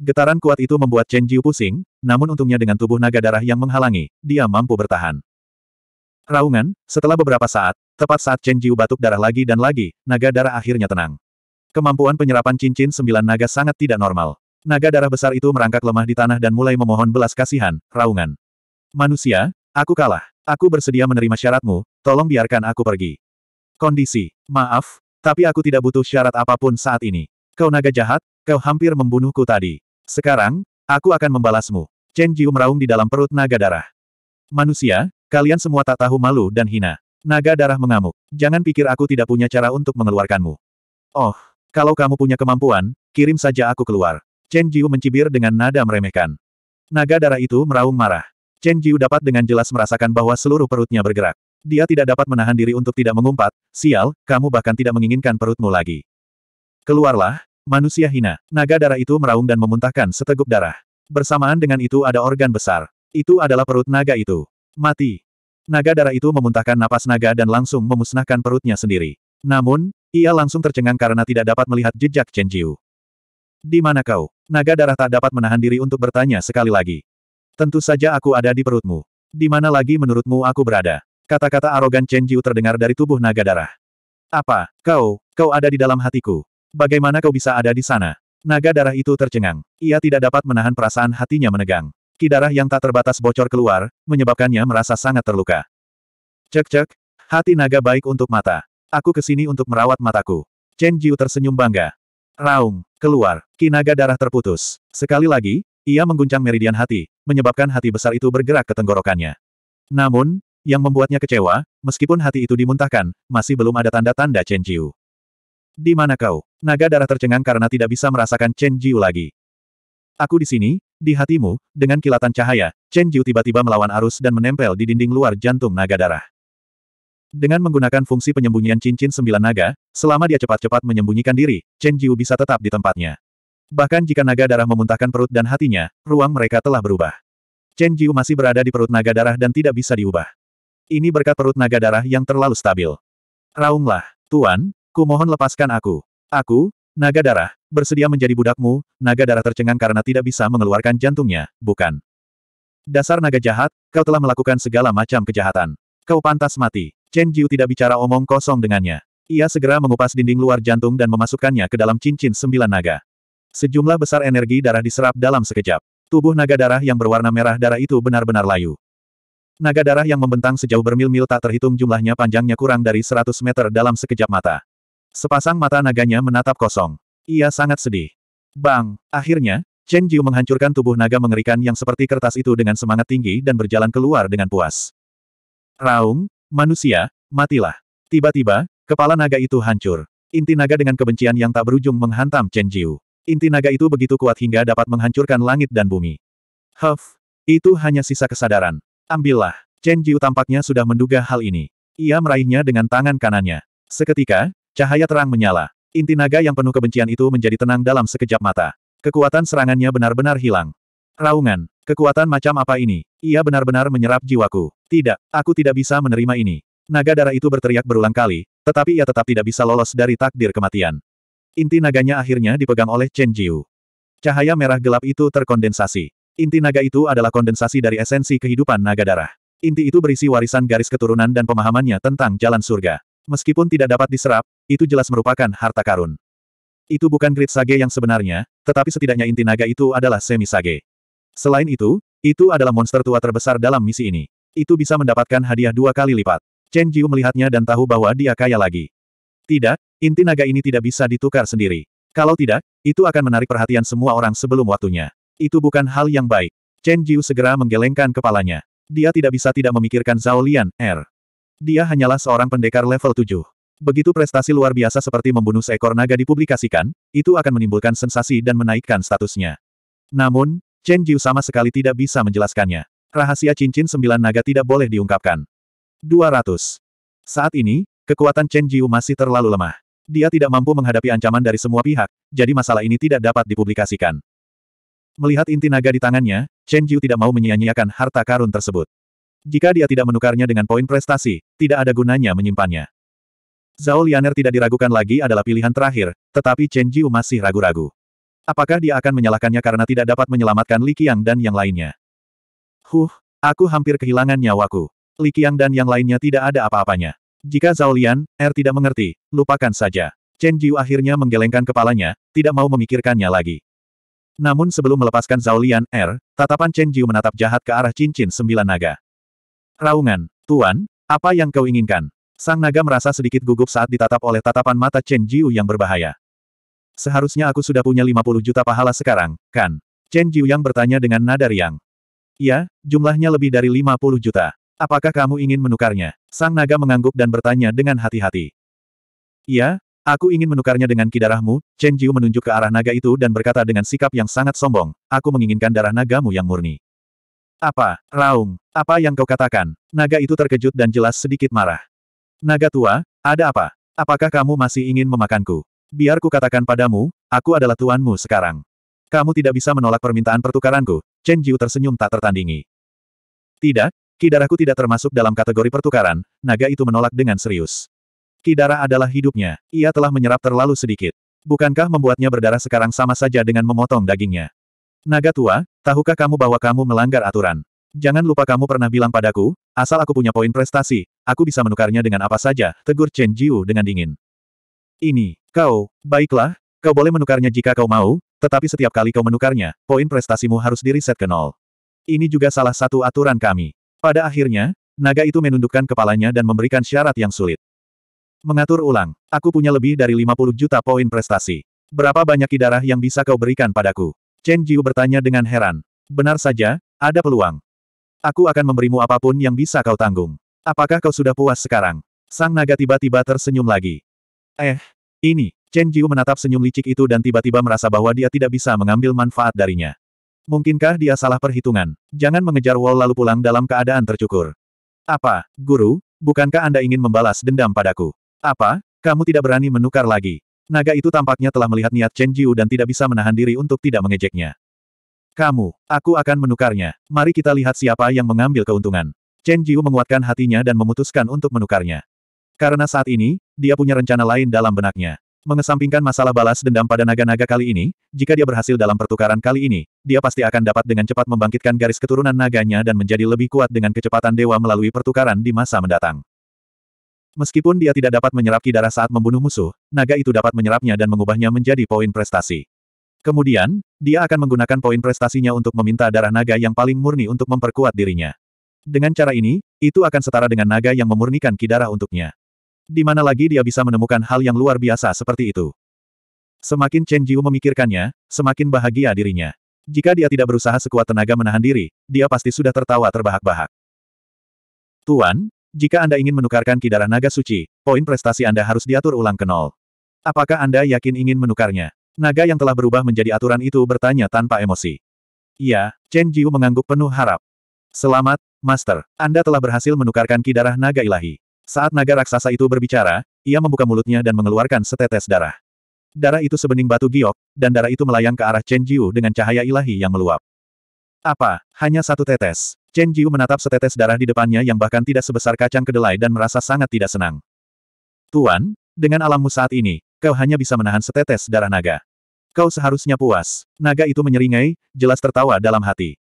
[SPEAKER 1] Getaran kuat itu membuat Chen Jiu pusing, namun untungnya dengan tubuh naga darah yang menghalangi, dia mampu bertahan. Raungan, setelah beberapa saat, tepat saat Chen Jiu batuk darah lagi dan lagi, naga darah akhirnya tenang. Kemampuan penyerapan cincin sembilan naga sangat tidak normal. Naga darah besar itu merangkak lemah di tanah dan mulai memohon belas kasihan, raungan. Manusia, aku kalah. Aku bersedia menerima syaratmu, tolong biarkan aku pergi. Kondisi, maaf, tapi aku tidak butuh syarat apapun saat ini. Kau naga jahat, kau hampir membunuhku tadi. Sekarang, aku akan membalasmu. Chen Jiu meraung di dalam perut naga darah. Manusia, kalian semua tak tahu malu dan hina. Naga darah mengamuk. Jangan pikir aku tidak punya cara untuk mengeluarkanmu. Oh, kalau kamu punya kemampuan, kirim saja aku keluar. Chen Jiu mencibir dengan nada meremehkan. Naga darah itu meraung marah. Chen Jiu dapat dengan jelas merasakan bahwa seluruh perutnya bergerak. Dia tidak dapat menahan diri untuk tidak mengumpat, sial, kamu bahkan tidak menginginkan perutmu lagi. Keluarlah, manusia hina. Naga darah itu meraung dan memuntahkan seteguk darah. Bersamaan dengan itu ada organ besar. Itu adalah perut naga itu. Mati. Naga darah itu memuntahkan napas naga dan langsung memusnahkan perutnya sendiri. Namun, ia langsung tercengang karena tidak dapat melihat jejak Chen Jiu. Di mana kau? Naga darah tak dapat menahan diri untuk bertanya sekali lagi. Tentu saja aku ada di perutmu. Di mana lagi menurutmu aku berada? Kata-kata arogan Chen Jiu terdengar dari tubuh naga darah. Apa, kau, kau ada di dalam hatiku. Bagaimana kau bisa ada di sana? Naga darah itu tercengang. Ia tidak dapat menahan perasaan hatinya menegang. Ki darah yang tak terbatas bocor keluar, menyebabkannya merasa sangat terluka. Cek-cek, hati naga baik untuk mata. Aku kesini untuk merawat mataku. Chen Jiu tersenyum bangga. Raung, keluar, kinaga darah terputus. Sekali lagi, ia mengguncang meridian hati, menyebabkan hati besar itu bergerak ke tenggorokannya. Namun, yang membuatnya kecewa, meskipun hati itu dimuntahkan, masih belum ada tanda-tanda Chen Jiu. Di mana kau? Naga darah tercengang karena tidak bisa merasakan Chen Jiu lagi. Aku di sini, di hatimu, dengan kilatan cahaya, Chen Jiu tiba-tiba melawan arus dan menempel di dinding luar jantung naga darah. Dengan menggunakan fungsi penyembunyian cincin sembilan naga, selama dia cepat-cepat menyembunyikan diri, Chen Jiu bisa tetap di tempatnya. Bahkan jika naga darah memuntahkan perut dan hatinya, ruang mereka telah berubah. Chen Jiu masih berada di perut naga darah dan tidak bisa diubah. Ini berkat perut naga darah yang terlalu stabil. Raunglah, Tuan, ku mohon lepaskan aku. Aku, naga darah, bersedia menjadi budakmu, naga darah tercengang karena tidak bisa mengeluarkan jantungnya, bukan. Dasar naga jahat, kau telah melakukan segala macam kejahatan. Kau pantas mati. Chen Jiu tidak bicara omong kosong dengannya. Ia segera mengupas dinding luar jantung dan memasukkannya ke dalam cincin sembilan naga. Sejumlah besar energi darah diserap dalam sekejap. Tubuh naga darah yang berwarna merah darah itu benar-benar layu. Naga darah yang membentang sejauh bermil-mil tak terhitung jumlahnya panjangnya kurang dari 100 meter dalam sekejap mata. Sepasang mata naganya menatap kosong. Ia sangat sedih. Bang! Akhirnya, Chen Jiu menghancurkan tubuh naga mengerikan yang seperti kertas itu dengan semangat tinggi dan berjalan keluar dengan puas. Raung, Manusia, matilah. Tiba-tiba, kepala naga itu hancur. Inti naga dengan kebencian yang tak berujung menghantam Chen Jiu. Inti naga itu begitu kuat hingga dapat menghancurkan langit dan bumi. Huff, itu hanya sisa kesadaran. Ambillah. Chen Jiu tampaknya sudah menduga hal ini. Ia meraihnya dengan tangan kanannya. Seketika, cahaya terang menyala. Inti naga yang penuh kebencian itu menjadi tenang dalam sekejap mata. Kekuatan serangannya benar-benar hilang. Raungan, kekuatan macam apa ini? Ia benar-benar menyerap jiwaku. Tidak, aku tidak bisa menerima ini. Naga darah itu berteriak berulang kali, tetapi ia tetap tidak bisa lolos dari takdir kematian. Inti naganya akhirnya dipegang oleh Chen Jiu. Cahaya merah gelap itu terkondensasi. Inti naga itu adalah kondensasi dari esensi kehidupan naga darah. Inti itu berisi warisan garis keturunan dan pemahamannya tentang jalan surga. Meskipun tidak dapat diserap, itu jelas merupakan harta karun. Itu bukan grid sage yang sebenarnya, tetapi setidaknya inti naga itu adalah semi sage. Selain itu, itu adalah monster tua terbesar dalam misi ini itu bisa mendapatkan hadiah dua kali lipat. Chen Jiu melihatnya dan tahu bahwa dia kaya lagi. Tidak, inti naga ini tidak bisa ditukar sendiri. Kalau tidak, itu akan menarik perhatian semua orang sebelum waktunya. Itu bukan hal yang baik. Chen Jiu segera menggelengkan kepalanya. Dia tidak bisa tidak memikirkan Zhao Lian, R. Er. Dia hanyalah seorang pendekar level 7. Begitu prestasi luar biasa seperti membunuh seekor naga dipublikasikan, itu akan menimbulkan sensasi dan menaikkan statusnya. Namun, Chen Jiu sama sekali tidak bisa menjelaskannya. Rahasia cincin sembilan naga tidak boleh diungkapkan. 200. Saat ini, kekuatan Chen Jiu masih terlalu lemah. Dia tidak mampu menghadapi ancaman dari semua pihak, jadi masalah ini tidak dapat dipublikasikan. Melihat inti naga di tangannya, Chen Jiu tidak mau menyia-nyiakan harta karun tersebut. Jika dia tidak menukarnya dengan poin prestasi, tidak ada gunanya menyimpannya. Zhao Lianer tidak diragukan lagi adalah pilihan terakhir, tetapi Chen Jiu masih ragu-ragu. Apakah dia akan menyalahkannya karena tidak dapat menyelamatkan Li Qiang dan yang lainnya? Huh, aku hampir kehilangan nyawaku. Li Qiang dan yang lainnya tidak ada apa-apanya. Jika Zhao Lian, Er tidak mengerti, lupakan saja. Chen Jiu akhirnya menggelengkan kepalanya, tidak mau memikirkannya lagi. Namun sebelum melepaskan Zhao Lian, Er, tatapan Chen Jiu menatap jahat ke arah cincin sembilan naga. Raungan, Tuan, apa yang kau inginkan? Sang naga merasa sedikit gugup saat ditatap oleh tatapan mata Chen Jiu yang berbahaya. Seharusnya aku sudah punya 50 juta pahala sekarang, kan? Chen Jiu yang bertanya dengan nada riang. Ya, jumlahnya lebih dari 50 juta. Apakah kamu ingin menukarnya? Sang naga mengangguk dan bertanya dengan hati-hati. Ya, aku ingin menukarnya dengan kidarahmu, Chen Jiu menunjuk ke arah naga itu dan berkata dengan sikap yang sangat sombong, aku menginginkan darah nagamu yang murni. Apa, Raung, apa yang kau katakan? Naga itu terkejut dan jelas sedikit marah. Naga tua, ada apa? Apakah kamu masih ingin memakanku? Biar ku katakan padamu, aku adalah tuanmu sekarang. Kamu tidak bisa menolak permintaan pertukaranku, Chen Jiu tersenyum tak tertandingi. Tidak, kidaraku tidak termasuk dalam kategori pertukaran, naga itu menolak dengan serius. Kidara adalah hidupnya, ia telah menyerap terlalu sedikit. Bukankah membuatnya berdarah sekarang sama saja dengan memotong dagingnya? Naga tua, tahukah kamu bahwa kamu melanggar aturan? Jangan lupa kamu pernah bilang padaku, asal aku punya poin prestasi, aku bisa menukarnya dengan apa saja, tegur Chen Jiu dengan dingin. Ini, kau, baiklah, kau boleh menukarnya jika kau mau, tetapi setiap kali kau menukarnya, poin prestasimu harus diriset ke nol. Ini juga salah satu aturan kami. Pada akhirnya, naga itu menundukkan kepalanya dan memberikan syarat yang sulit. Mengatur ulang, aku punya lebih dari 50 juta poin prestasi. Berapa banyak kidarah yang bisa kau berikan padaku? Chen Jiu bertanya dengan heran. Benar saja, ada peluang. Aku akan memberimu apapun yang bisa kau tanggung. Apakah kau sudah puas sekarang? Sang naga tiba-tiba tersenyum lagi. Eh, ini, Chen Jiu menatap senyum licik itu dan tiba-tiba merasa bahwa dia tidak bisa mengambil manfaat darinya. Mungkinkah dia salah perhitungan? Jangan mengejar Wall lalu pulang dalam keadaan tercukur. Apa, guru, bukankah Anda ingin membalas dendam padaku? Apa, kamu tidak berani menukar lagi? Naga itu tampaknya telah melihat niat Chen Jiu dan tidak bisa menahan diri untuk tidak mengejeknya. Kamu, aku akan menukarnya. Mari kita lihat siapa yang mengambil keuntungan. Chen Jiu menguatkan hatinya dan memutuskan untuk menukarnya. Karena saat ini, dia punya rencana lain dalam benaknya. Mengesampingkan masalah balas dendam pada naga-naga kali ini, jika dia berhasil dalam pertukaran kali ini, dia pasti akan dapat dengan cepat membangkitkan garis keturunan naganya dan menjadi lebih kuat dengan kecepatan dewa melalui pertukaran di masa mendatang. Meskipun dia tidak dapat menyerap darah saat membunuh musuh, naga itu dapat menyerapnya dan mengubahnya menjadi poin prestasi. Kemudian, dia akan menggunakan poin prestasinya untuk meminta darah naga yang paling murni untuk memperkuat dirinya. Dengan cara ini, itu akan setara dengan naga yang memurnikan darah untuknya. Di mana lagi dia bisa menemukan hal yang luar biasa seperti itu? Semakin Chen Jiu memikirkannya, semakin bahagia dirinya. Jika dia tidak berusaha sekuat tenaga menahan diri, dia pasti sudah tertawa terbahak-bahak. Tuan, jika Anda ingin menukarkan kidara naga suci, poin prestasi Anda harus diatur ulang ke nol. Apakah Anda yakin ingin menukarnya? Naga yang telah berubah menjadi aturan itu bertanya tanpa emosi. Iya, Chen Jiu mengangguk penuh harap. Selamat, Master. Anda telah berhasil menukarkan darah naga ilahi. Saat naga raksasa itu berbicara, ia membuka mulutnya dan mengeluarkan setetes darah. Darah itu sebening batu giok, dan darah itu melayang ke arah Chen Jiu dengan cahaya ilahi yang meluap. Apa? Hanya satu tetes. Chen Jiu menatap setetes darah di depannya yang bahkan tidak sebesar kacang kedelai dan merasa sangat tidak senang. Tuan, dengan alammu saat ini, kau hanya bisa menahan setetes darah naga. Kau seharusnya puas. Naga itu menyeringai, jelas tertawa dalam hati.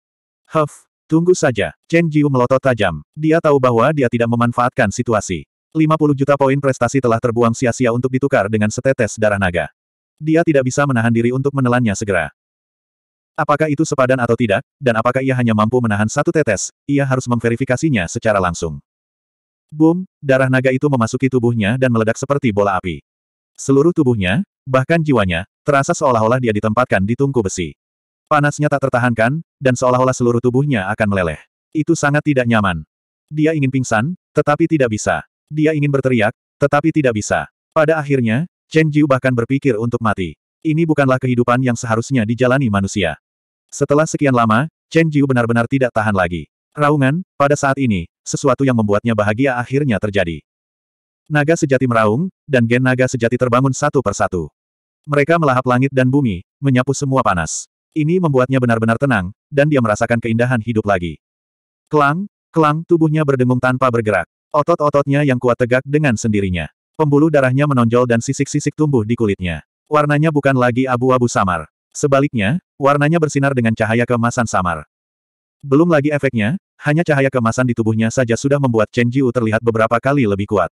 [SPEAKER 1] Huff, Tunggu saja, Chen Jiu melotot tajam. Dia tahu bahwa dia tidak memanfaatkan situasi. 50 juta poin prestasi telah terbuang sia-sia untuk ditukar dengan setetes darah naga. Dia tidak bisa menahan diri untuk menelannya segera. Apakah itu sepadan atau tidak, dan apakah ia hanya mampu menahan satu tetes, ia harus memverifikasinya secara langsung. Boom, darah naga itu memasuki tubuhnya dan meledak seperti bola api. Seluruh tubuhnya, bahkan jiwanya, terasa seolah-olah dia ditempatkan di tungku besi. Panasnya tak tertahankan, dan seolah-olah seluruh tubuhnya akan meleleh. Itu sangat tidak nyaman. Dia ingin pingsan, tetapi tidak bisa. Dia ingin berteriak, tetapi tidak bisa. Pada akhirnya, Chen Jiu bahkan berpikir untuk mati. Ini bukanlah kehidupan yang seharusnya dijalani manusia. Setelah sekian lama, Chen Jiu benar-benar tidak tahan lagi. Raungan, pada saat ini, sesuatu yang membuatnya bahagia akhirnya terjadi. Naga sejati meraung, dan gen naga sejati terbangun satu persatu. Mereka melahap langit dan bumi, menyapu semua panas. Ini membuatnya benar-benar tenang, dan dia merasakan keindahan hidup lagi. Kelang, kelang, tubuhnya berdengung tanpa bergerak. Otot-ototnya yang kuat tegak dengan sendirinya. Pembuluh darahnya menonjol dan sisik-sisik tumbuh di kulitnya. Warnanya bukan lagi abu-abu samar. Sebaliknya, warnanya bersinar dengan cahaya kemasan samar. Belum lagi efeknya, hanya cahaya kemasan di tubuhnya saja sudah membuat Chen Jiu terlihat beberapa kali lebih kuat.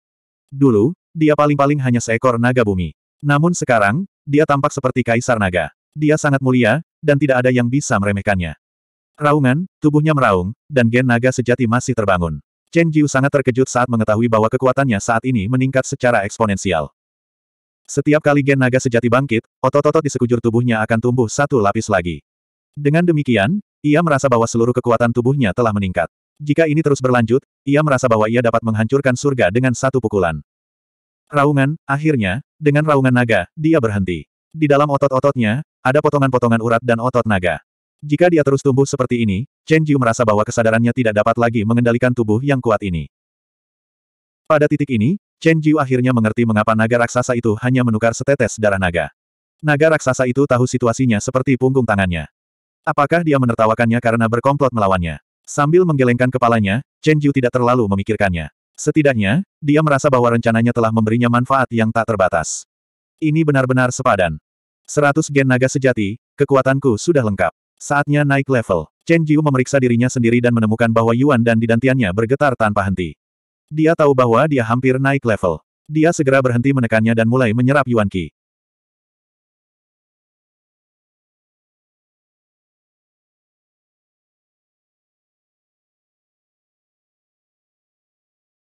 [SPEAKER 1] Dulu, dia paling-paling hanya seekor naga bumi. Namun sekarang, dia tampak seperti kaisar naga. Dia sangat mulia, dan tidak ada yang bisa meremehkannya. Raungan, tubuhnya meraung, dan gen naga sejati masih terbangun. Chen Jiu sangat terkejut saat mengetahui bahwa kekuatannya saat ini meningkat secara eksponensial. Setiap kali gen naga sejati bangkit, otot-otot di sekujur tubuhnya akan tumbuh satu lapis lagi. Dengan demikian, ia merasa bahwa seluruh kekuatan tubuhnya telah meningkat. Jika ini terus berlanjut, ia merasa bahwa ia dapat menghancurkan surga dengan satu pukulan. Raungan, akhirnya, dengan raungan naga, dia berhenti. Di dalam otot-ototnya, ada potongan-potongan urat dan otot naga. Jika dia terus tumbuh seperti ini, Chen Jiu merasa bahwa kesadarannya tidak dapat lagi mengendalikan tubuh yang kuat ini. Pada titik ini, Chen Jiu akhirnya mengerti mengapa naga raksasa itu hanya menukar setetes darah naga. Naga raksasa itu tahu situasinya seperti punggung tangannya. Apakah dia menertawakannya karena berkomplot melawannya? Sambil menggelengkan kepalanya, Chen Jiu tidak terlalu memikirkannya. Setidaknya, dia merasa bahwa rencananya telah memberinya manfaat yang tak terbatas. Ini benar-benar sepadan. 100 gen naga sejati, kekuatanku sudah lengkap. Saatnya naik level. Chen Jiu memeriksa dirinya sendiri dan menemukan bahwa Yuan dan didantiannya bergetar tanpa henti. Dia tahu bahwa dia hampir naik level. Dia segera berhenti menekannya dan mulai menyerap Yuan Qi.